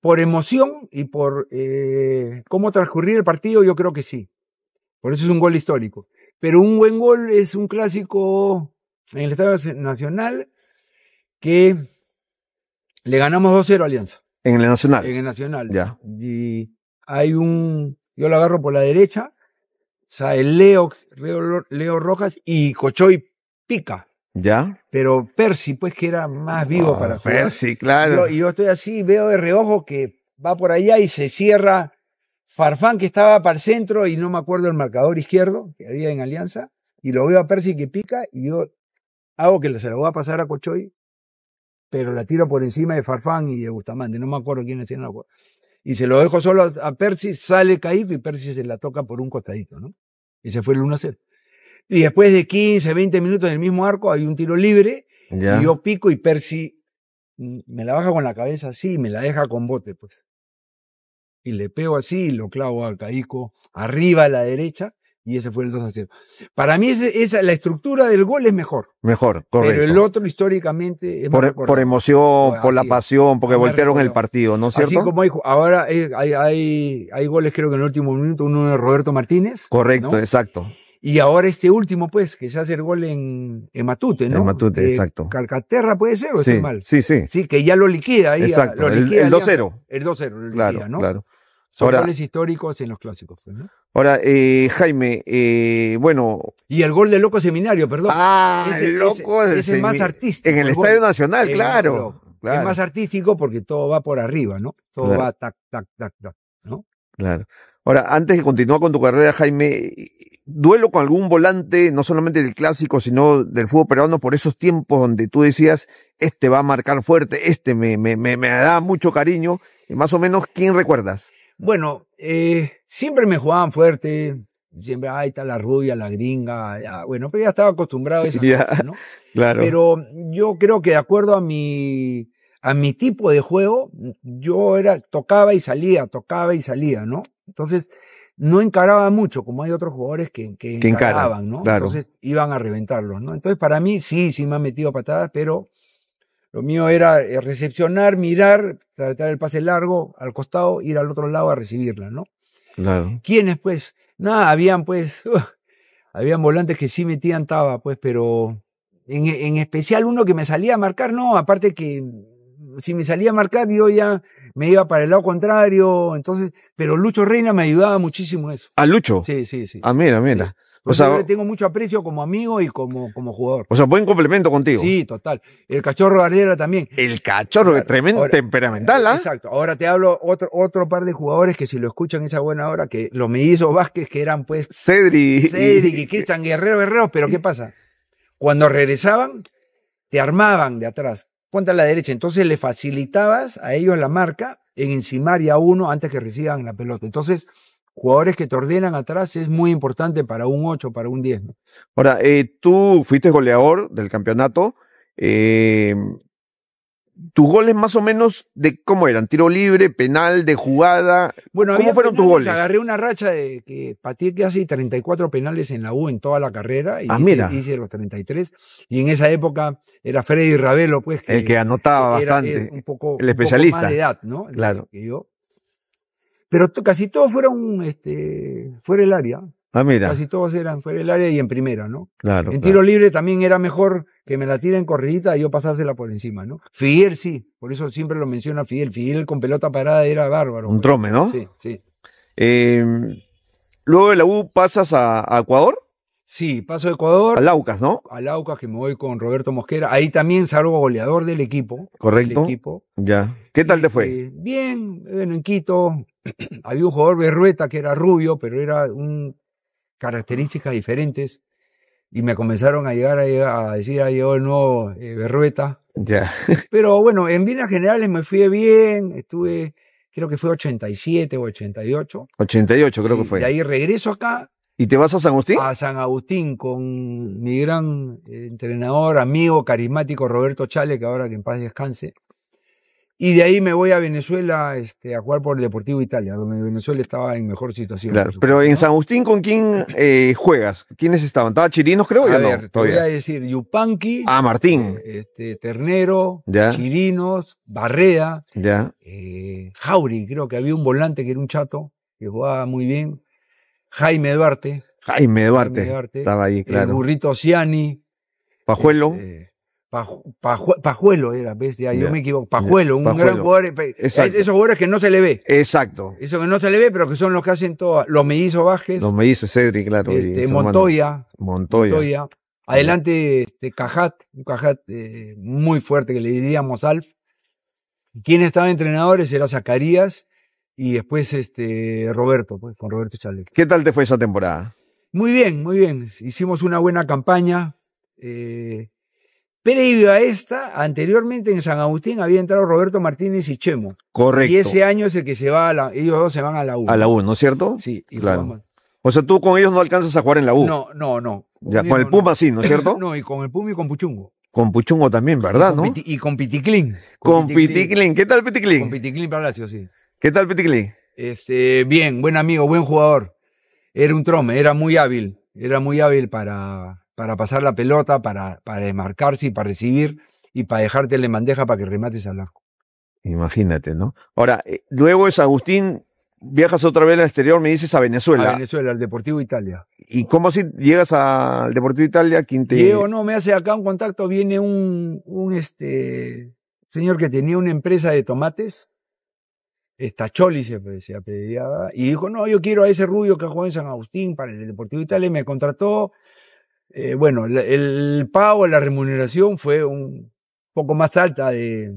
por emoción y por eh, cómo transcurrir el partido, yo creo que sí. Por eso es un gol histórico. Pero un buen gol es un clásico en el Estado Nacional que le ganamos 2-0 Alianza. En el Nacional. En el Nacional. Ya. Y hay un, yo lo agarro por la derecha, sale Leo, Leo, Rojas y Cochoy pica. ¿Ya? Pero Percy, pues que era más vivo ah, para jugar. Percy, claro. Y yo, estoy así, veo de reojo que va por allá y se cierra Farfán que estaba para el centro y no me acuerdo el marcador izquierdo que había en Alianza. Y lo veo a Percy que pica y yo hago que se lo voy a pasar a Cochoy pero la tiro por encima de Farfán y de Bustamante, no me acuerdo quiénes tienen la Y se lo dejo solo a, Percy, sale Caico y Percy se la toca por un costadito, ¿no? Y se fue el 1-0. Y después de 15, 20 minutos en el mismo arco hay un tiro libre, y yo pico y Percy me la baja con la cabeza así y me la deja con bote, pues. Y le pego así y lo clavo a Caico arriba a la derecha y ese fue el 2 a 0. Para mí esa, la estructura del gol es mejor. Mejor, correcto. Pero el otro históricamente es por, e, por emoción, por la pasión, porque voltearon el partido, ¿no es cierto? Así como hay, ahora hay, hay, hay, goles creo que en el último minuto, uno de Roberto Martínez. Correcto, exacto. Y ahora este último, pues, que se hace el gol en, Matute, ¿no? En Matute, exacto. exacto. Carcaterra puede ser o está mal. Sí, sí. Sí, que ya lo liquida ahí. Exacto, lo liquida el 2-0. El 2-0, claro, ¿no? Claro. Son ahora, históricos en los clásicos. Pues, ahora, eh, Jaime, eh, bueno. Y el gol de loco seminario, perdón. Ah, el loco es más artístico. En el, Estadio Nacional, claro, Es más artístico porque todo va por arriba, ¿no? Todo va tac, tac, tac, tac, ¿no? Claro. Ahora, antes de continuar con tu carrera, Jaime, duelo con algún volante, no solamente del clásico, sino del fútbol peruano, por esos tiempos donde tú decías, este va a marcar fuerte, este me, me, me, da mucho cariño. más o menos, ¿quién recuerdas? Bueno, eh, siempre me jugaban fuerte, siempre, ahí está la rubia, la gringa, bueno, pero ya estaba acostumbrado a eso, ¿no? Claro. Pero yo creo que de acuerdo a mi, a mi tipo de juego, yo era, tocaba y salía, tocaba y salía, ¿no? Entonces, no encaraba mucho, como hay otros jugadores que, que, encaraban, ¿no? Entonces, iban a reventarlos, ¿no? Entonces, para mí, sí, sí me han metido patadas, pero lo mío era eh, recepcionar, mirar, tratar el pase largo al costado, ir al otro lado a recibirla, ¿no? Claro. ¿Quiénes, pues? Nada, habían, pues, habían volantes que sí metían taba, pues, pero en, en, especial uno que me salía a marcar, no, aparte que si me salía a marcar yo ya me iba para el lado contrario, entonces, pero Lucho Reina me ayudaba muchísimo eso. ¿A Lucho? Sí, sí, sí. a ah, mira, mira. O yo tengo mucho aprecio como amigo y como, como jugador. O sea, buen complemento contigo. Sí, total. El cachorro barrera también. El cachorro, tremendo temperamental, ¿ah? Exacto. Ahora te hablo otro, otro par de jugadores que si lo escuchan esa buena hora, que lo me hizo Vázquez, que eran pues. Cedric. Cedric y Cristian Guerrero, Guerrero, pero ¿qué pasa? Cuando regresaban, te armaban de atrás. Ponte a la derecha. Entonces le facilitabas a ellos la marca en encimar a uno antes que reciban la pelota. Entonces jugadores que te ordenan atrás es muy importante para un 8, para un 10. Ahora, eh, tú fuiste goleador del campeonato. Eh, tus goles más o menos de cómo eran, tiro libre, penal, de jugada. Bueno, ¿cómo fueron tus goles? Agarré una racha de que pateé casi 34 penales en la U en toda la carrera y ah, mira. hice, los 33 y en esa época era Freddy Ravelo pues el que anotaba bastante, el especialista edad, ¿no? Claro. Que yo pero casi todos fueron este, fuera del área. Ah, mira. Casi todos eran fuera del área y en primera, ¿no? Claro. En tiro libre también era mejor que me la tiren corridita y yo pasársela por encima, ¿no? Fidel sí, por eso siempre lo menciona Fidel. Fidel con pelota parada era bárbaro. Un trome, ¿no? Sí, sí. Em, luego de la U pasas a, Ecuador. Sí, paso a Ecuador. A Laucas, ¿no? A Laucas, que me voy con Roberto Mosquera. Ahí también salgo goleador del equipo. Correcto. Del equipo. Ya. ¿Qué tal te fue? Eh, bien, bueno, en Quito, había un jugador berrueta que era rubio, pero era un características diferentes y me comenzaron a llegar a, decir, ahí oh, llegó el eh, nuevo berrueta. Ya. Pero bueno, en líneas generales me fui bien, estuve, creo que fue 87 o 88. 88 creo que fue. Y ahí regreso acá. ¿Y te vas a San Agustín? A San Agustín con mi gran eh, entrenador, amigo, carismático Roberto Chale, que ahora que en paz descanse. Y de ahí me voy a Venezuela este, a jugar por el Deportivo Italia, donde Venezuela estaba en mejor situación. Claro, pero en San Agustín, ¿con quién eh, juegas? ¿Quiénes estaban? ¿Estaba Chirinos, creo? A no, te voy a decir Yupanqui. Ah, Martín. Eh, este, Ternero, ya. Chirinos, Barrea, Ya. Eh, Jauri, creo que había un volante que era un chato, que jugaba muy bien. Jaime Duarte. Jaime Duarte. estaba ahí, claro. burrito Ciani. Pajuelo. Este, Pajuelo era, ¿ves? ahí, yo me equivoco. Pajuelo, un gran jugador. Esos jugadores que no se le ve. Exacto. Eso que no se le ve, pero que son los que hacen todo. Los mellizos bajes Los mellizos Cedric, claro. Este, Montoya, Montoya. Adelante este, Cajat, un Cajat eh, muy fuerte que le diríamos Alf. Quien estaba entrenadores era Zacarías y después este, Roberto, pues, con Roberto Chalec. ¿Qué tal te fue esa temporada? Muy bien, muy bien. Hicimos una buena campaña. Eh, Previo a esta, anteriormente en San Agustín había entrado Roberto Martínez y Chemo. Correcto. Y ese año es el que se va a la, ellos dos se van a la U. A la U, ¿no es cierto? Sí, y claro. O sea, tú con ellos no alcanzas a jugar en la U. No, no, no. Ya, con el Puma sí, ¿no es cierto? no, y con el Puma y con Puchungo. Con Puchungo también, ¿verdad? Y con, ¿no? con Piticlín. Con, ¿Qué tal Piticlín? Con Piticlín Palacio, sí. ¿Qué tal Piticlin? Este, bien, buen amigo, buen jugador. Era un trome, era muy hábil. Era muy hábil para, para pasar la pelota, para, para desmarcarse y para recibir y para dejarte la bandeja para que remates al arco. Imagínate, ¿no? Ahora, eh, luego es Agustín, viajas otra vez al exterior, me dices a Venezuela. A Venezuela, al Deportivo Italia. ¿Y cómo si llegas al Deportivo Italia? ¿Quién no, me hace acá un contacto, viene un, un este, señor que tenía una empresa de tomates, esta se, se apellidaba, y dijo, no, yo quiero a ese rubio que juega en San Agustín para el Deportivo Italia, y me contrató, eh, bueno, el, pago, la remuneración fue un poco más alta de,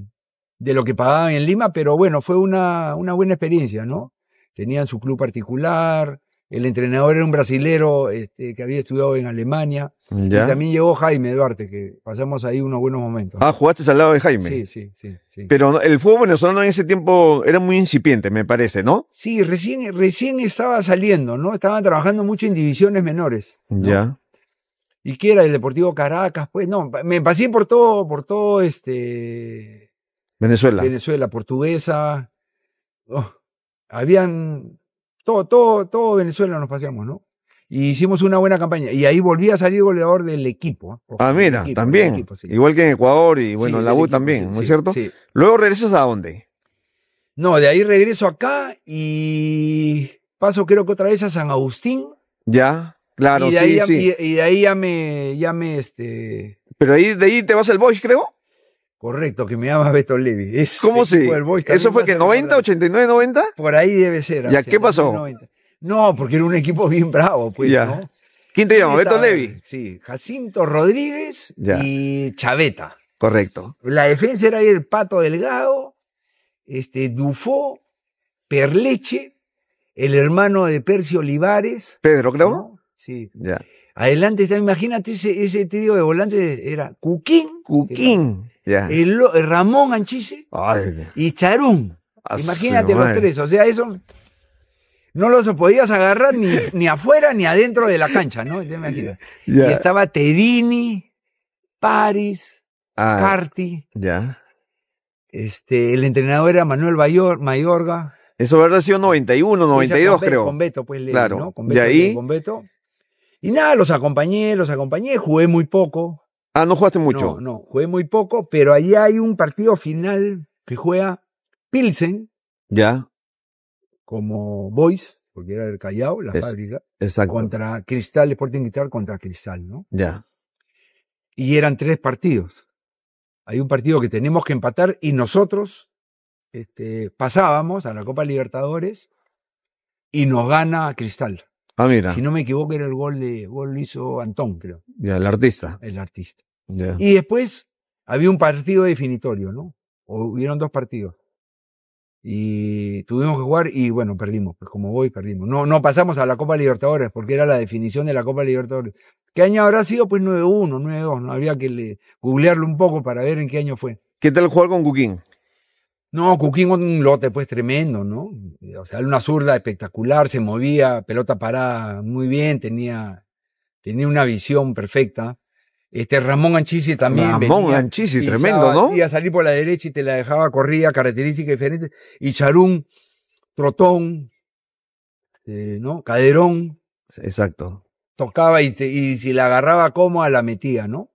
lo que pagaban en Lima, pero bueno, fue una, buena experiencia, ¿no? Tenían su club particular, el entrenador era un brasilero este, que había estudiado en Alemania. Y también llegó Jaime Duarte, que pasamos ahí unos buenos momentos. Ah, jugaste al lado de Jaime. Sí, sí, sí, Pero el fútbol venezolano en ese tiempo era muy incipiente, me parece, ¿no? Sí, recién, recién estaba saliendo, ¿no? Estaban trabajando mucho en divisiones menores. Ya y que era el Deportivo Caracas, pues no, me pasé por todo, por todo este... Venezuela. Venezuela, portuguesa. Oh, habían... Todo, todo, todo Venezuela nos paseamos, ¿no? Y hicimos una buena campaña. Y ahí volví a salir goleador del equipo. Ah, ah mira, también. Igual que en Ecuador y bueno, en la U también, ¿no es cierto? Sí. Luego regresas a dónde? No, de ahí regreso acá y paso creo que otra vez a San Agustín. Ya. Claro, y de ahí, ya, sí. Y, ahí ya me, ya este... Pero ahí, de ahí te vas al Boys, creo. Correcto, que me llama Beto Levy. ¿Cómo sí? ¿Eso fue que 90, 89, 90? Por ahí debe ser. ¿Y a qué pasó? No, porque era un equipo bien bravo, pues, ¿no? ¿Quién te llama? Beto Levy? Sí, Jacinto Rodríguez y Chaveta. Correcto. La defensa era el Pato Delgado, este, Dufó, Perleche, el hermano de Percy Olivares. Pedro, creo. Sí. Ya. Adelante está, imagínate ese, ese tío de volante era Cuquín. Cuquín. ya. Ramón Anchise y Charún. imagínate los tres. O sea, eso no los podías agarrar ni, ni afuera ni adentro de la cancha, ¿no? Y estaba Tedini, Paris, ah, Carti. Ya. Este, el entrenador era Manuel Mayorga. Eso habrá sido 91, 92, creo. Con Beto, pues. Claro. ¿no? Con Beto, y nada, los acompañé, los acompañé, jugué muy poco. Ah, no jugaste mucho. No, no, jugué muy poco, pero allí hay un partido final que juega Pilsen. Ya. Como Boys, porque era el Callao, la fábrica. Contra Cristal, Sporting Guitar contra Cristal, ¿no? Ya. Y eran tres partidos. Hay un partido que tenemos que empatar y nosotros este, pasábamos a la Copa Libertadores y nos gana Cristal. Ah, si no me equivoco, era el gol de gol hizo Antón, creo. Ya, el artista. El artista. Y después había un partido definitorio, ¿no? O hubieron dos partidos. Y tuvimos que jugar y bueno, perdimos. Pues como voy, perdimos. No, no pasamos a la Copa Libertadores porque era la definición de la Copa Libertadores. ¿Qué año habrá sido? Pues 9-1, 9-2. No habría que googlearlo un poco para ver en qué año fue. ¿Qué tal jugar con Cuquín? No, Cuquín un lote pues tremendo, ¿no? O sea, una zurda espectacular, se movía, pelota parada muy bien, tenía, tenía una visión perfecta. Este Ramón Anchisi también. Ramón Anchisi, tremendo, ¿no? Y a salir por la derecha y te la dejaba corrida, características diferentes. Y Charún, Trotón, eh, ¿no? Caderón. Exacto. Tocaba y, y si la agarraba cómoda, la metía, ¿no?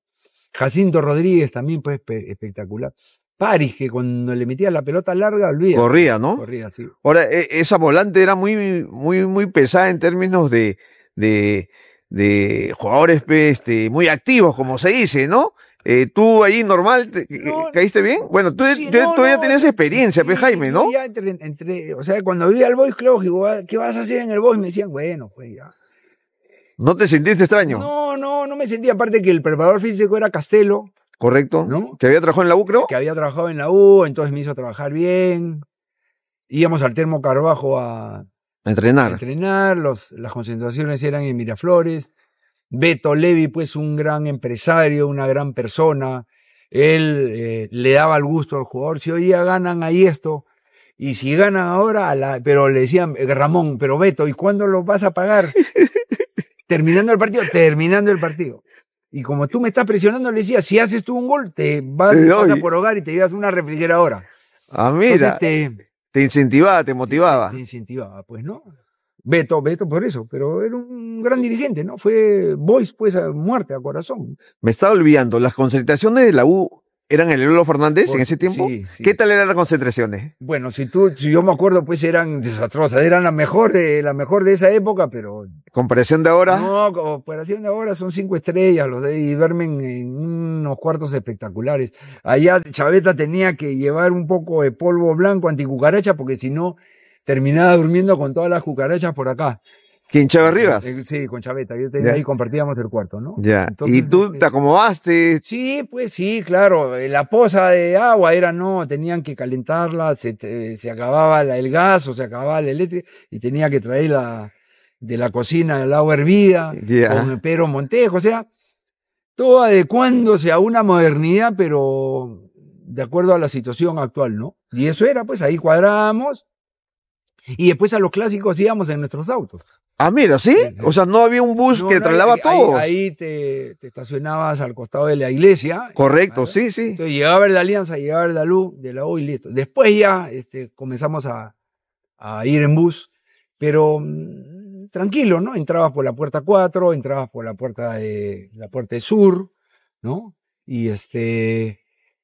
Jacinto Rodríguez también, pues, espectacular. París, que cuando le metía la pelota larga, Corría, ¿no? Corría, Ahora, e, esa volante era muy, muy, muy pesada en términos de, de, de jugadores este, muy activos, como se dice, ¿no? Eh, ¿Tú ahí, normal eh, caíste bien? Bueno, tú, ya tenías experiencia, Jaime, ¿no? Ya entre, o sea, cuando vi al Boys Club, ah, ¿qué vas a hacer en el Boys? Me decían, bueno, pues ya. ¿No te sentiste extraño? No, no, no me sentí. Aparte que el preparador físico era Castelo, Correcto. ¿No? Que había trabajado en la U, creo. Que había trabajado en la U, entonces me hizo trabajar bien. Íbamos al Termo Carbajo a, entrenar. entrenar, las concentraciones eran en Miraflores. Beto Levi, pues un gran empresario, una gran persona. Él eh, le daba el gusto al jugador. Si hoy día ganan ahí esto, y si ganan ahora, pero le decían, eh, Ramón, pero Beto, ¿y cuándo lo vas a pagar? terminando el partido, terminando el partido. Y como tú me estás presionando, le decía, si haces tú un gol, te vas, a por hogar y te llevas una refrigeradora. Ah, mira. te, te, incentivaba, te motivaba. Te incentivaba, pues, ¿no? Beto, Beto por eso, pero era un gran dirigente, ¿no? Fue voice, pues, a muerte, a corazón. Me estaba olvidando, las concentraciones de la U eran el Lolo Fernández en ese tiempo. Sí, ¿Qué tal eran las concentraciones? Bueno, si tú, si yo me acuerdo, pues eran desastrosas. Eran la mejor de, la mejor de esa época, pero. ¿Comparación de ahora? No, comparación de ahora son cinco estrellas, los de y duermen en unos cuartos espectaculares. Allá Chaveta tenía que llevar un poco de polvo blanco anticucaracha, porque si no, terminaba durmiendo con todas las cucarachas por acá. ¿Quién Chávez eh, Rivas? Eh, sí, con Chaveta. ahí compartíamos el cuarto, ¿no? Ya. y tú te este, acomodaste. Sí, pues sí, claro. La poza de agua era no, tenían que calentarla, se, se acababa el gas o se acababa la eléctrica y tenía que traer la, de la cocina el agua hervida Ya. con Pedro Montejo. O sea, todo adecuándose a una modernidad, pero de acuerdo a la situación actual, ¿no? Y eso era, pues ahí cuadrábamos y después a los clásicos íbamos en nuestros autos. Ah, mira, ¿sí? O sea, no había un bus que trasladaba todo. Ahí, te, te, estacionabas al costado de la iglesia. Correcto, sí, sí. Entonces llegaba a Alianza, llegaba a la Luz, de la U y listo. Después ya este, comenzamos a, a ir en bus, pero mm, tranquilo, ¿no? Entrabas por la puerta 4, entrabas por la puerta de la puerta sur, ¿no? Y este,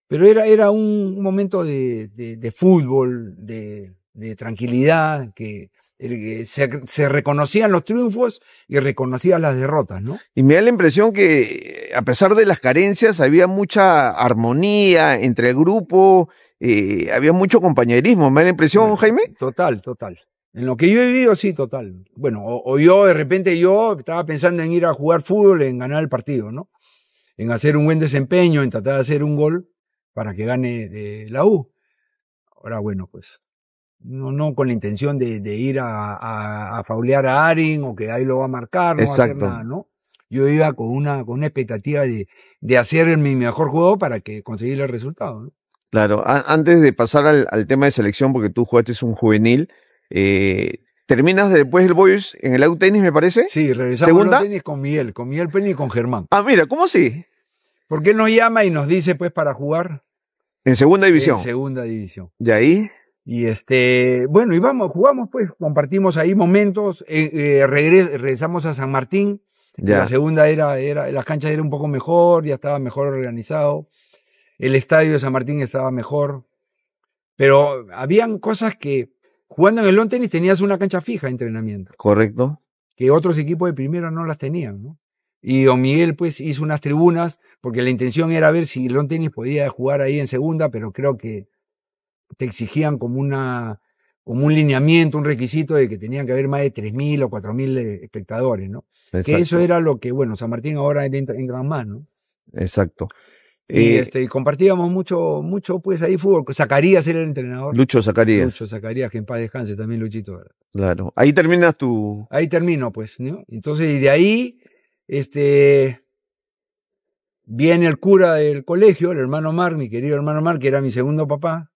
pero era, era un momento de, de fútbol, de, de tranquilidad, que, eh, se, reconocían los triunfos y reconocían las derrotas, ¿no? Y me da la impresión que, eh, a pesar de las carencias, había mucha armonía entre el grupo, eh, había mucho compañerismo. ¿Me da la impresión, Jaime? Total, total. En lo que yo he vivido, sí, total. Bueno, o, yo, de repente, yo estaba pensando en ir a jugar fútbol, en ganar el partido, ¿no? En hacer un buen desempeño, en tratar de hacer un gol para que gane la U. Ahora, bueno, pues no, no con la intención de, de ir a, a, faulear a Aring o que ahí lo va a marcar, no Exacto. a nada, ¿no? Yo iba con una, con una expectativa de, de hacer mi mejor juego para que conseguir el resultado. Claro, antes de pasar al, tema de selección, porque tú jugaste un juvenil, eh, terminas después el Boys en el tenis, me parece. Sí, regresamos ¿Segunda? al tenis con Miguel, con Miguel Penny y con Germán. Ah, mira, ¿cómo así? Porque qué nos llama y nos dice, pues, para jugar. En segunda división. En segunda división. de ahí? Y este, bueno, y vamos, jugamos pues, compartimos ahí momentos, eh, eh, regresamos a San Martín, la segunda era, era, las canchas era un poco mejor, ya estaba mejor organizado, el estadio de San Martín estaba mejor, pero habían cosas que jugando en el long tenis tenías una cancha fija de entrenamiento. Correcto. Que otros equipos de primero no las tenían, ¿no? Y Don Miguel pues hizo unas tribunas, porque la intención era ver si el long tenis podía jugar ahí en segunda, pero creo que te exigían como una como un lineamiento, un requisito de que tenían que haber más de 3.000 o 4.000 eh, espectadores, ¿no? Que eso era lo que, bueno, San Martín ahora entra, en gran ¿no? Exacto. Eh, este, y, compartíamos mucho, mucho, pues ahí fútbol. Zacarías era el entrenador. Lucho Zacarías. Lucho Zacarías, que en paz descanse también, Luchito. ¿verdad? Claro. Ahí terminas tu. Ahí termino, pues, ¿no? Entonces, y de ahí, este. Viene el cura del colegio, el hermano Mar, mi querido hermano Mar, que era mi segundo papá,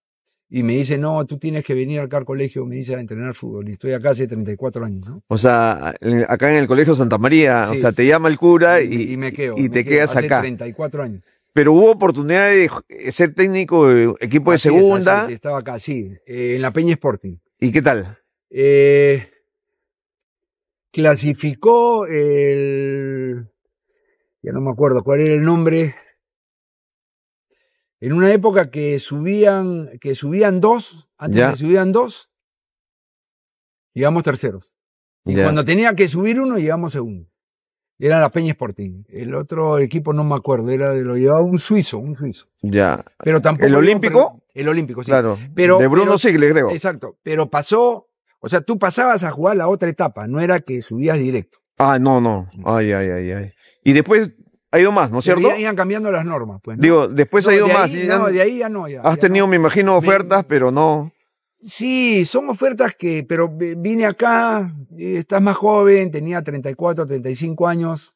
y me dice, no, tú tienes que venir acá al colegio, me dice, a entrenar fútbol. Y estoy acá hace 34 años, ¿no? O sea, acá en el colegio Santa María, o sea, te llama el cura y, te quedas acá. quedas hace acá. 34 años. Pero hubo oportunidad de eh, ser técnico de equipo de segunda. estaba acá, sí, eh, en la Peña Sporting. ¿Y qué tal? Eh, clasificó el... Ya no me acuerdo cuál era el nombre en una época que subían, que subían dos, antes de que subían dos, llegamos terceros. Y cuando tenía que subir uno, llegamos segundo. Era la Peña Sporting. El otro equipo no me acuerdo, de lo llevaba un suizo, un suizo. Ya. Pero tampoco. ¿El Olímpico? el Olímpico, sí. Claro. de Bruno Sigle, creo. Exacto. Pero pasó, o sea, tú pasabas a jugar la otra etapa, no era que subías directo. Ah, no, no. Ay, ay, ay, ay. Y después ha ido más, ¿no es cierto? Iban cambiando las normas, pues. Digo, después ha ido más. no, de ahí ya no. has tenido, me imagino, ofertas, pero no. Sí, son ofertas que, pero vine acá, eh, estás más joven, tenía 34, 35 años.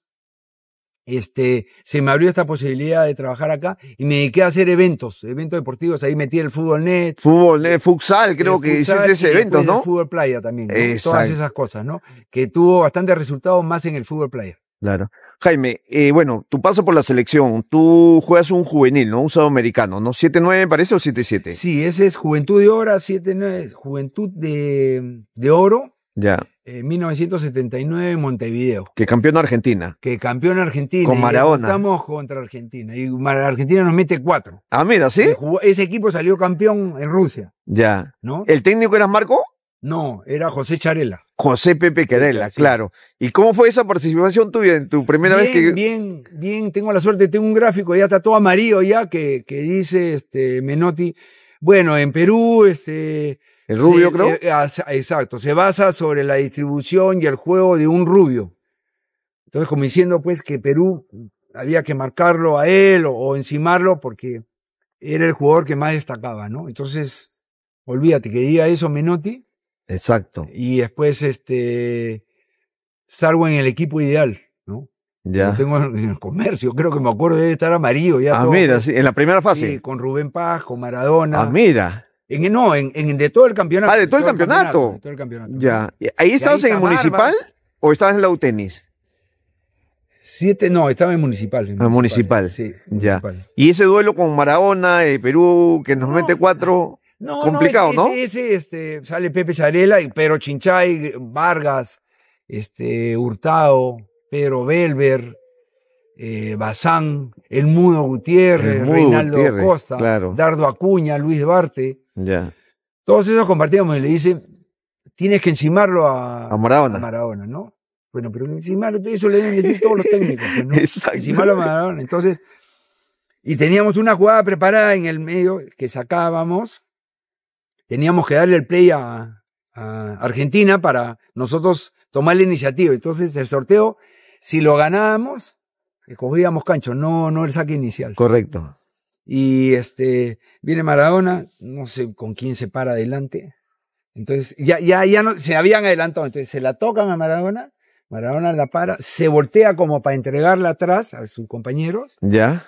Este, se me abrió esta posibilidad de trabajar acá y me dediqué a hacer eventos, eventos deportivos. Ahí metí el fútbol net. Fútbol net, futsal, creo que hiciste ese evento, ¿no? El fútbol playa también. Todas esas cosas, ¿no? Que tuvo bastante resultados más en el fútbol playa. Claro. Jaime, eh, bueno, tu paso por la selección, tú juegas un juvenil, ¿no? Un sudamericano, ¿no? ¿7-9 me parece o 7-7? Sí, ese es Juventud de Oro, 7 Juventud de, de Oro. Ya. 1979 eh, en Montevideo. Que campeón Argentina. Que campeón Argentina. Con Maradona. Estamos contra Argentina. Y Argentina nos mete cuatro. Ah, mira, ¿sí? ese equipo salió campeón en Rusia. Ya. ¿No? ¿El técnico era Marco? No, era José Charela. José Pepe Canela, claro. ¿Y cómo fue esa participación tuya en tu primera vez que.? Bien, bien, tengo la suerte, tengo un gráfico, ya está todo amarillo ya, que, que dice este, Menotti. Bueno, en Perú, este. El rubio, creo. Eh, exacto, se basa sobre la distribución y el juego de un rubio. Entonces, como diciendo, pues, que Perú había que marcarlo a él o, o encimarlo porque era el jugador que más destacaba, ¿no? Entonces, olvídate que diga eso Menotti Exacto. Y después este, salgo en el equipo ideal, ¿no? Ya. tengo en el comercio, creo que me acuerdo de estar amarillo ya. Ah, mira, sí, en la primera fase. Sí, con Rubén Paz, con Maradona. Ah, mira. En, no, en, en de todo el campeonato. Ah, de todo, el, campeonato. De todo el campeonato. Ya. ¿Ahí estabas en el municipal o estabas en la UTENIS? Siete, no, estaba en municipal. En ah, municipal. Sí, Ya. Y ese duelo con Maradona, el eh, Perú, que nos mete cuatro. No, complicado, ¿no? sí, sí, este, sale Pepe Charela, y Pedro Chinchay, Vargas, este, Hurtado, Pedro Belver, eh, Bazán, El Mudo Gutiérrez, Reinaldo Costa, Dardo Acuña, Luis Barte, Ya. Todos esos compartíamos y le dice, tienes que encimarlo a, a, Maradona. ¿no? Bueno, pero encimarlo, eso le deben decir todos los técnicos. Pues, encimarlo a Maradona. Entonces, y teníamos una jugada preparada en el medio que sacábamos teníamos que darle el play a, a Argentina para nosotros tomar la iniciativa. Entonces el sorteo, si lo ganábamos, eh, cogíamos cancho, no, no el saque inicial. Correcto. Y este, viene Maradona, no sé con quién se para adelante. Entonces, ya, ya, ya no, se habían adelantado. Entonces, se la tocan a Maradona, Maradona la para, se voltea como para entregarla atrás a sus compañeros. Ya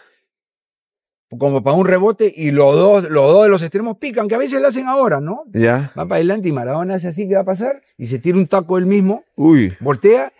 como para un rebote y los dos, los dos de los extremos pican, que a veces lo hacen ahora, ¿no? Ya. Va para adelante y Maradona hace así, que va a pasar? Y se tira un taco él mismo. Uy. Voltea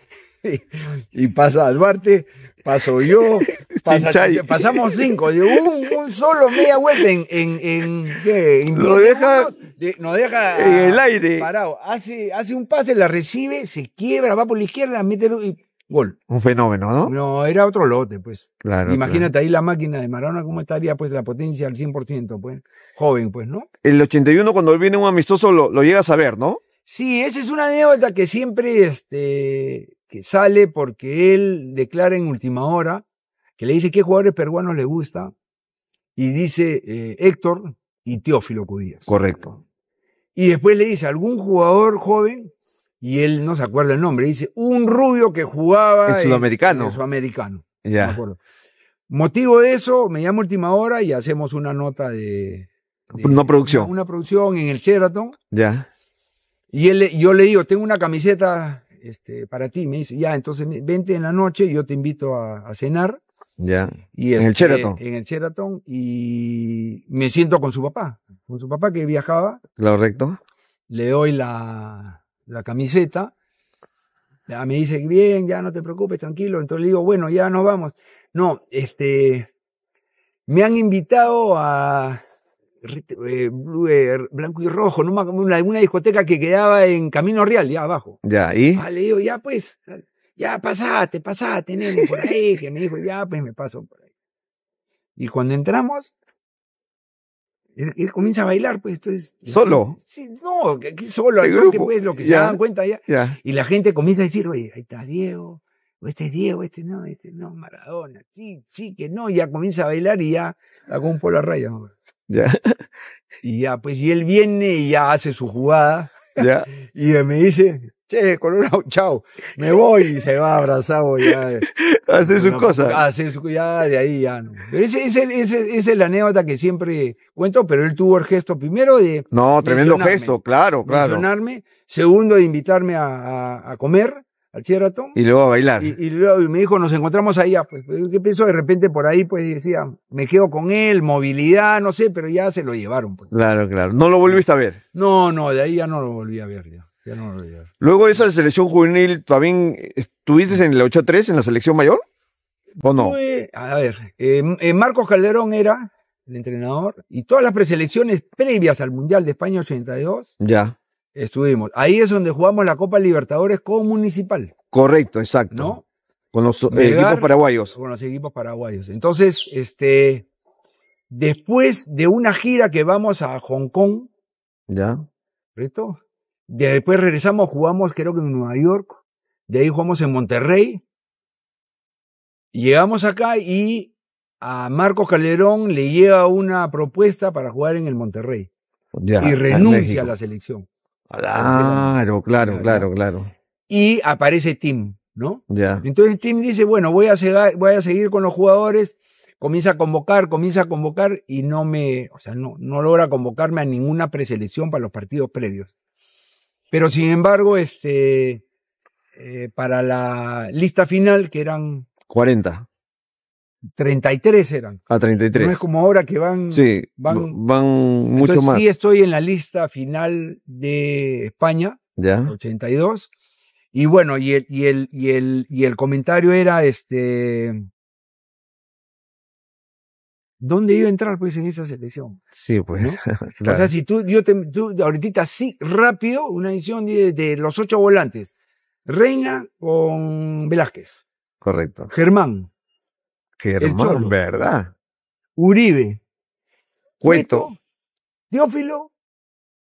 y, pasa a Duarte, paso yo, este pasamos cinco, de un, solo media vuelta en, en, lo deja, deja en el aire. Parado. Hace, hace un pase, la recibe, se quiebra, va por la izquierda, mete y gol. Un fenómeno, ¿no? No, era otro lote, pues. Claro. Imagínate ahí la máquina de Maradona, ¿cómo estaría, pues, la potencia al 100%, pues? Joven, pues, ¿no? El 81, cuando viene un amistoso, lo, llega llegas a ver, ¿no? Sí, esa es una anécdota que siempre este, que sale porque él declara en última hora que le dice qué jugadores peruanos le gusta y dice eh, Héctor y Teófilo Cudías. Correcto. Y después le dice algún jugador joven y él no se acuerda el nombre, dice, un rubio que jugaba... En sudamericano. En, sudamericano. Ya. Motivo de eso, me llamo última hora y hacemos una nota de... una producción. Una, producción en el Sheraton. Ya. Y él, yo le digo, tengo una camiseta este, para ti. Me dice, ya, entonces vente en la noche, y yo te invito a, cenar. Ya. en el este, Sheraton. En el Sheraton y me siento con su papá, con su papá que viajaba. Correcto. Le doy la, la camiseta. Ya ah, me dice, bien, ya no te preocupes, tranquilo. Entonces le digo, bueno, ya nos vamos. No, este, me han invitado a eh, eh, Blanco y Rojo, no una, discoteca que quedaba en Camino Real, ya abajo. Ya, ¿y? Ah, le digo, ya pues, ya pasate, pasate, nene, por ahí. que me dijo, ya pues me paso por ahí. Y cuando entramos, él, comienza a bailar, pues. Entonces, este, ¿Solo? Sí, no, aquí solo, Hay grupo? pues, lo que se dan cuenta ya. Y la gente comienza a decir, oye, ahí está Diego, o este es Diego, este no, este no, Maradona, sí, sí, que no, y ya comienza a bailar y ya Hago un polo a raya. Ya. Y ya, pues, y él viene y ya hace su jugada. Ya. y me dice, che, Colorado, chao, me voy y se va abrazado ya. a eh, hacer sus cosas. sus su, ya de ahí ya Pero esa es la anécdota que siempre cuento, pero él tuvo el gesto primero de... No, tremendo gesto, claro, claro. segundo de invitarme a, comer al Sheraton. Y luego a bailar. Y, y, luego me dijo, nos encontramos allá. Pues, ¿Qué pienso? De repente por ahí, pues decía, me quedo con él, movilidad, no sé, pero ya se lo llevaron. Pues. Claro, claro. ¿No lo volviste a ver? No, no, de ahí ya no lo volví a ver. Ya luego de Luego esa selección juvenil, ¿también estuviste en la 8-3, en la selección mayor? ¿O no? a ver, em, eh, Marcos Calderón era el entrenador y todas las preselecciones previas al Mundial de España 82. Ya. Estuvimos. Ahí es donde jugamos la Copa Libertadores con Municipal. Correcto, exacto. ¿No? Con los eh, equipos paraguayos. Con los equipos paraguayos. Entonces, este, después de una gira que vamos a Hong Kong, ¿ya? ¿Correcto? Después regresamos, jugamos creo que en Nueva York, de ahí jugamos en Monterrey. Llegamos acá y a Marcos Calderón le llega una propuesta para jugar en el Monterrey. Pues y renuncia a la selección. Claro, claro, claro, claro. Y aparece Tim, ¿no? Ya. Entonces Tim dice, bueno, voy a, seguir, voy a seguir con los jugadores, comienza a convocar, comienza a convocar y no me, o sea, no, no logra convocarme a ninguna preselección para los partidos previos. Pero sin embargo, este, eh, para la lista final, que eran... 40. 33 eran. Ah, 33. No es como ahora que van... Sí, van, mucho más. Sí, estoy en la lista final de España, ¿Ya? 82. Y bueno, y el, y el, y el, y el comentario era, este, ¿dónde iba a entrar pues en esa selección? Sí, pues. O sea, si tú, yo te, ahorita sí, rápido, una edición de, los ocho volantes. Reina con Velázquez. Correcto. Germán. Germán, ¿verdad? Uribe. Cueto. Diófilo. Teófilo.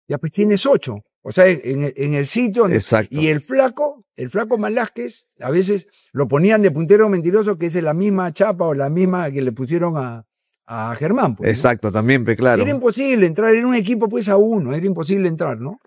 Ya pues tienes ocho. O sea, en, el sitio. Exacto. Y el flaco, el flaco Velázquez, a veces lo ponían de puntero mentiroso, que es la misma chapa o la misma que le pusieron a, a Germán. Pues, Exacto, también, también, claro. Era imposible entrar en un equipo, pues a uno, era imposible entrar, ¿no?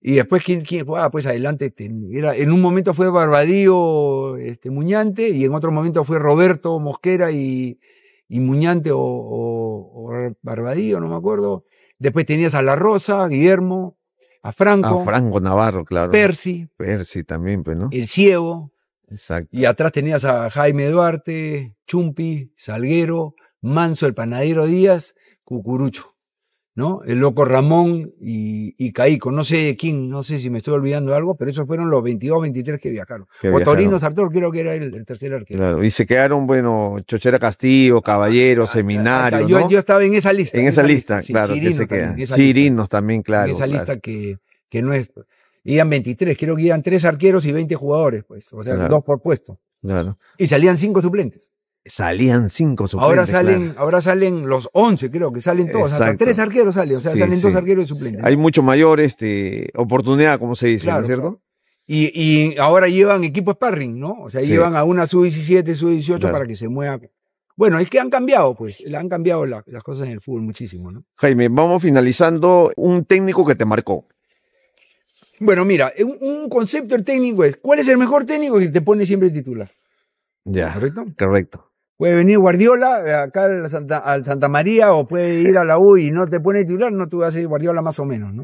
Y después, ¿quién, quién pues adelante, era, en un momento fue Barbadío este, Muñante y en otro momento fue Roberto Mosquera y, y Muñante o, o, Barbadío, no me acuerdo. Después tenías a La Rosa, Guillermo, a Franco. A ah, Franco Navarro, claro. Percy. Percy también, pues, ¿no? El Ciego. Exacto. Y atrás tenías a Jaime Duarte, Chumpi, Salguero, Manso, el panadero Díaz, Cucurucho, ¿no? El loco Ramón y, Caico, no sé quién, no sé si me estoy olvidando algo, pero esos fueron los 22, 23 que viajaron. O Torino Sartor creo que era el, tercer arquero. Claro, y se quedaron, bueno, Chochera Castillo, Caballero, ah, Seminario. yo, estaba en esa lista. En, esa, lista, claro, que se quedan. También, también, claro. En esa lista que, no es iban 23, creo que iban tres arqueros y 20 jugadores, pues, o sea, dos por puesto. Claro. Y salían cinco suplentes salían cinco suplentes. Ahora salen, ahora salen los once creo que salen todos. Hasta tres arqueros salen, o sea, salen dos arqueros y suplentes. Hay mucho mayor este, oportunidad, como se dice, ¿no es cierto? Y, y, ahora llevan equipo sparring, ¿no? O sea, llevan a una sub-17, sub-18 para que se mueva. Bueno, es que han cambiado, pues, han cambiado las cosas en el fútbol muchísimo, ¿no? Jaime, vamos finalizando. Un técnico que te marcó. Bueno, mira, un, concepto del técnico es, ¿cuál es el mejor técnico que te pone siempre titular? Ya. ¿Correcto? Correcto puede venir Guardiola eh, acá al Santa, Santa, María o puede ir a la U y no te pone titular, no tú vas a Guardiola más o menos, ¿no?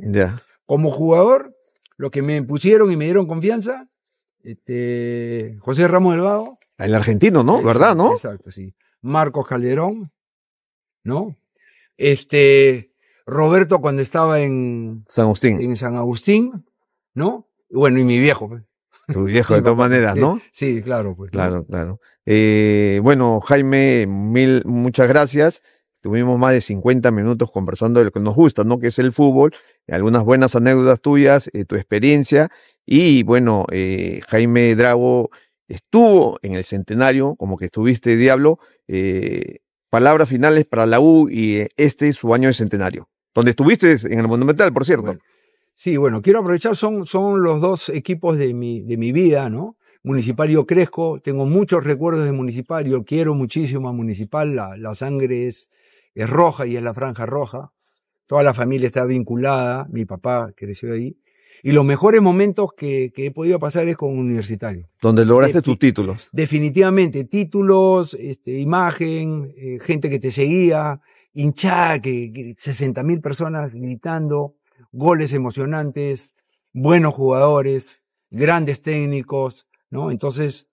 Como jugador, lo que me pusieron y me dieron confianza, este, José Ramos del El argentino, ¿no? ¿Verdad, no? Exacto, sí. Marcos Calderón, ¿no? Este, Roberto cuando estaba en San Agustín. En San Agustín, ¿no? Bueno, y mi viejo, pues. Tu viejo, de todas maneras, ¿no? Sí, claro. Pues, claro, claro. Eh, bueno, Jaime, mil, muchas gracias. Tuvimos más de 50 minutos conversando de lo que nos gusta, ¿no? Que es el fútbol, algunas buenas anécdotas tuyas, eh, tu experiencia. Y bueno, eh, Jaime Drago estuvo en el centenario, como que estuviste, Diablo. Eh, palabras finales para la U y eh, este es su año de centenario, donde estuviste en el Monumental, por cierto. Sí, bueno, quiero aprovechar, son, son los dos equipos de mi, de mi vida, ¿no? Municipal crezco, tengo muchos recuerdos de Municipal, quiero muchísimo a Municipal, la, la sangre es, es roja y es la franja roja, toda la familia está vinculada, mi papá creció ahí, y los mejores momentos que, que he podido pasar es con universitario. Donde lograste tus títulos. Definitivamente, títulos, este, imagen, eh, gente que te seguía, hinchada, que, mil personas gritando, goles emocionantes, buenos jugadores, grandes técnicos, ¿no? Entonces,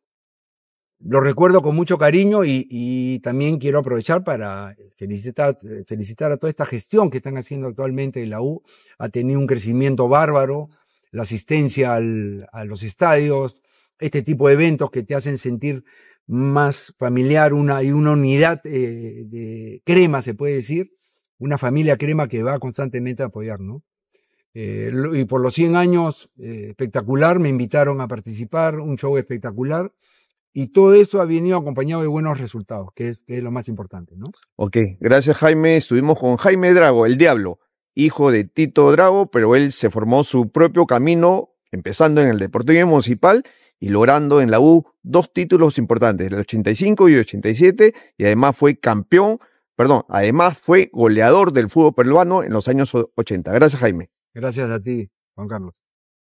lo recuerdo con mucho cariño y, también quiero aprovechar para felicitar, felicitar a toda esta gestión que están haciendo actualmente en la U. Ha tenido un crecimiento bárbaro, la asistencia al, a los estadios, este tipo de eventos que te hacen sentir más familiar, una, y una unidad eh, de crema, se puede decir, una familia crema que va constantemente a apoyar, ¿no? Eh, y por los 100 años, eh, espectacular, me invitaron a participar, un show espectacular. Y todo eso ha venido acompañado de buenos resultados, que es, lo más importante, ¿no? Ok, gracias Jaime. Estuvimos con Jaime Drago, el Diablo, hijo de Tito Drago, pero él se formó su propio camino, empezando en el Deportivo Municipal y logrando en la U dos títulos importantes, el 85 y el 87, y además fue campeón, perdón, además fue goleador del fútbol peruano en los años 80. Gracias Jaime. Gracias a ti, Juan Carlos.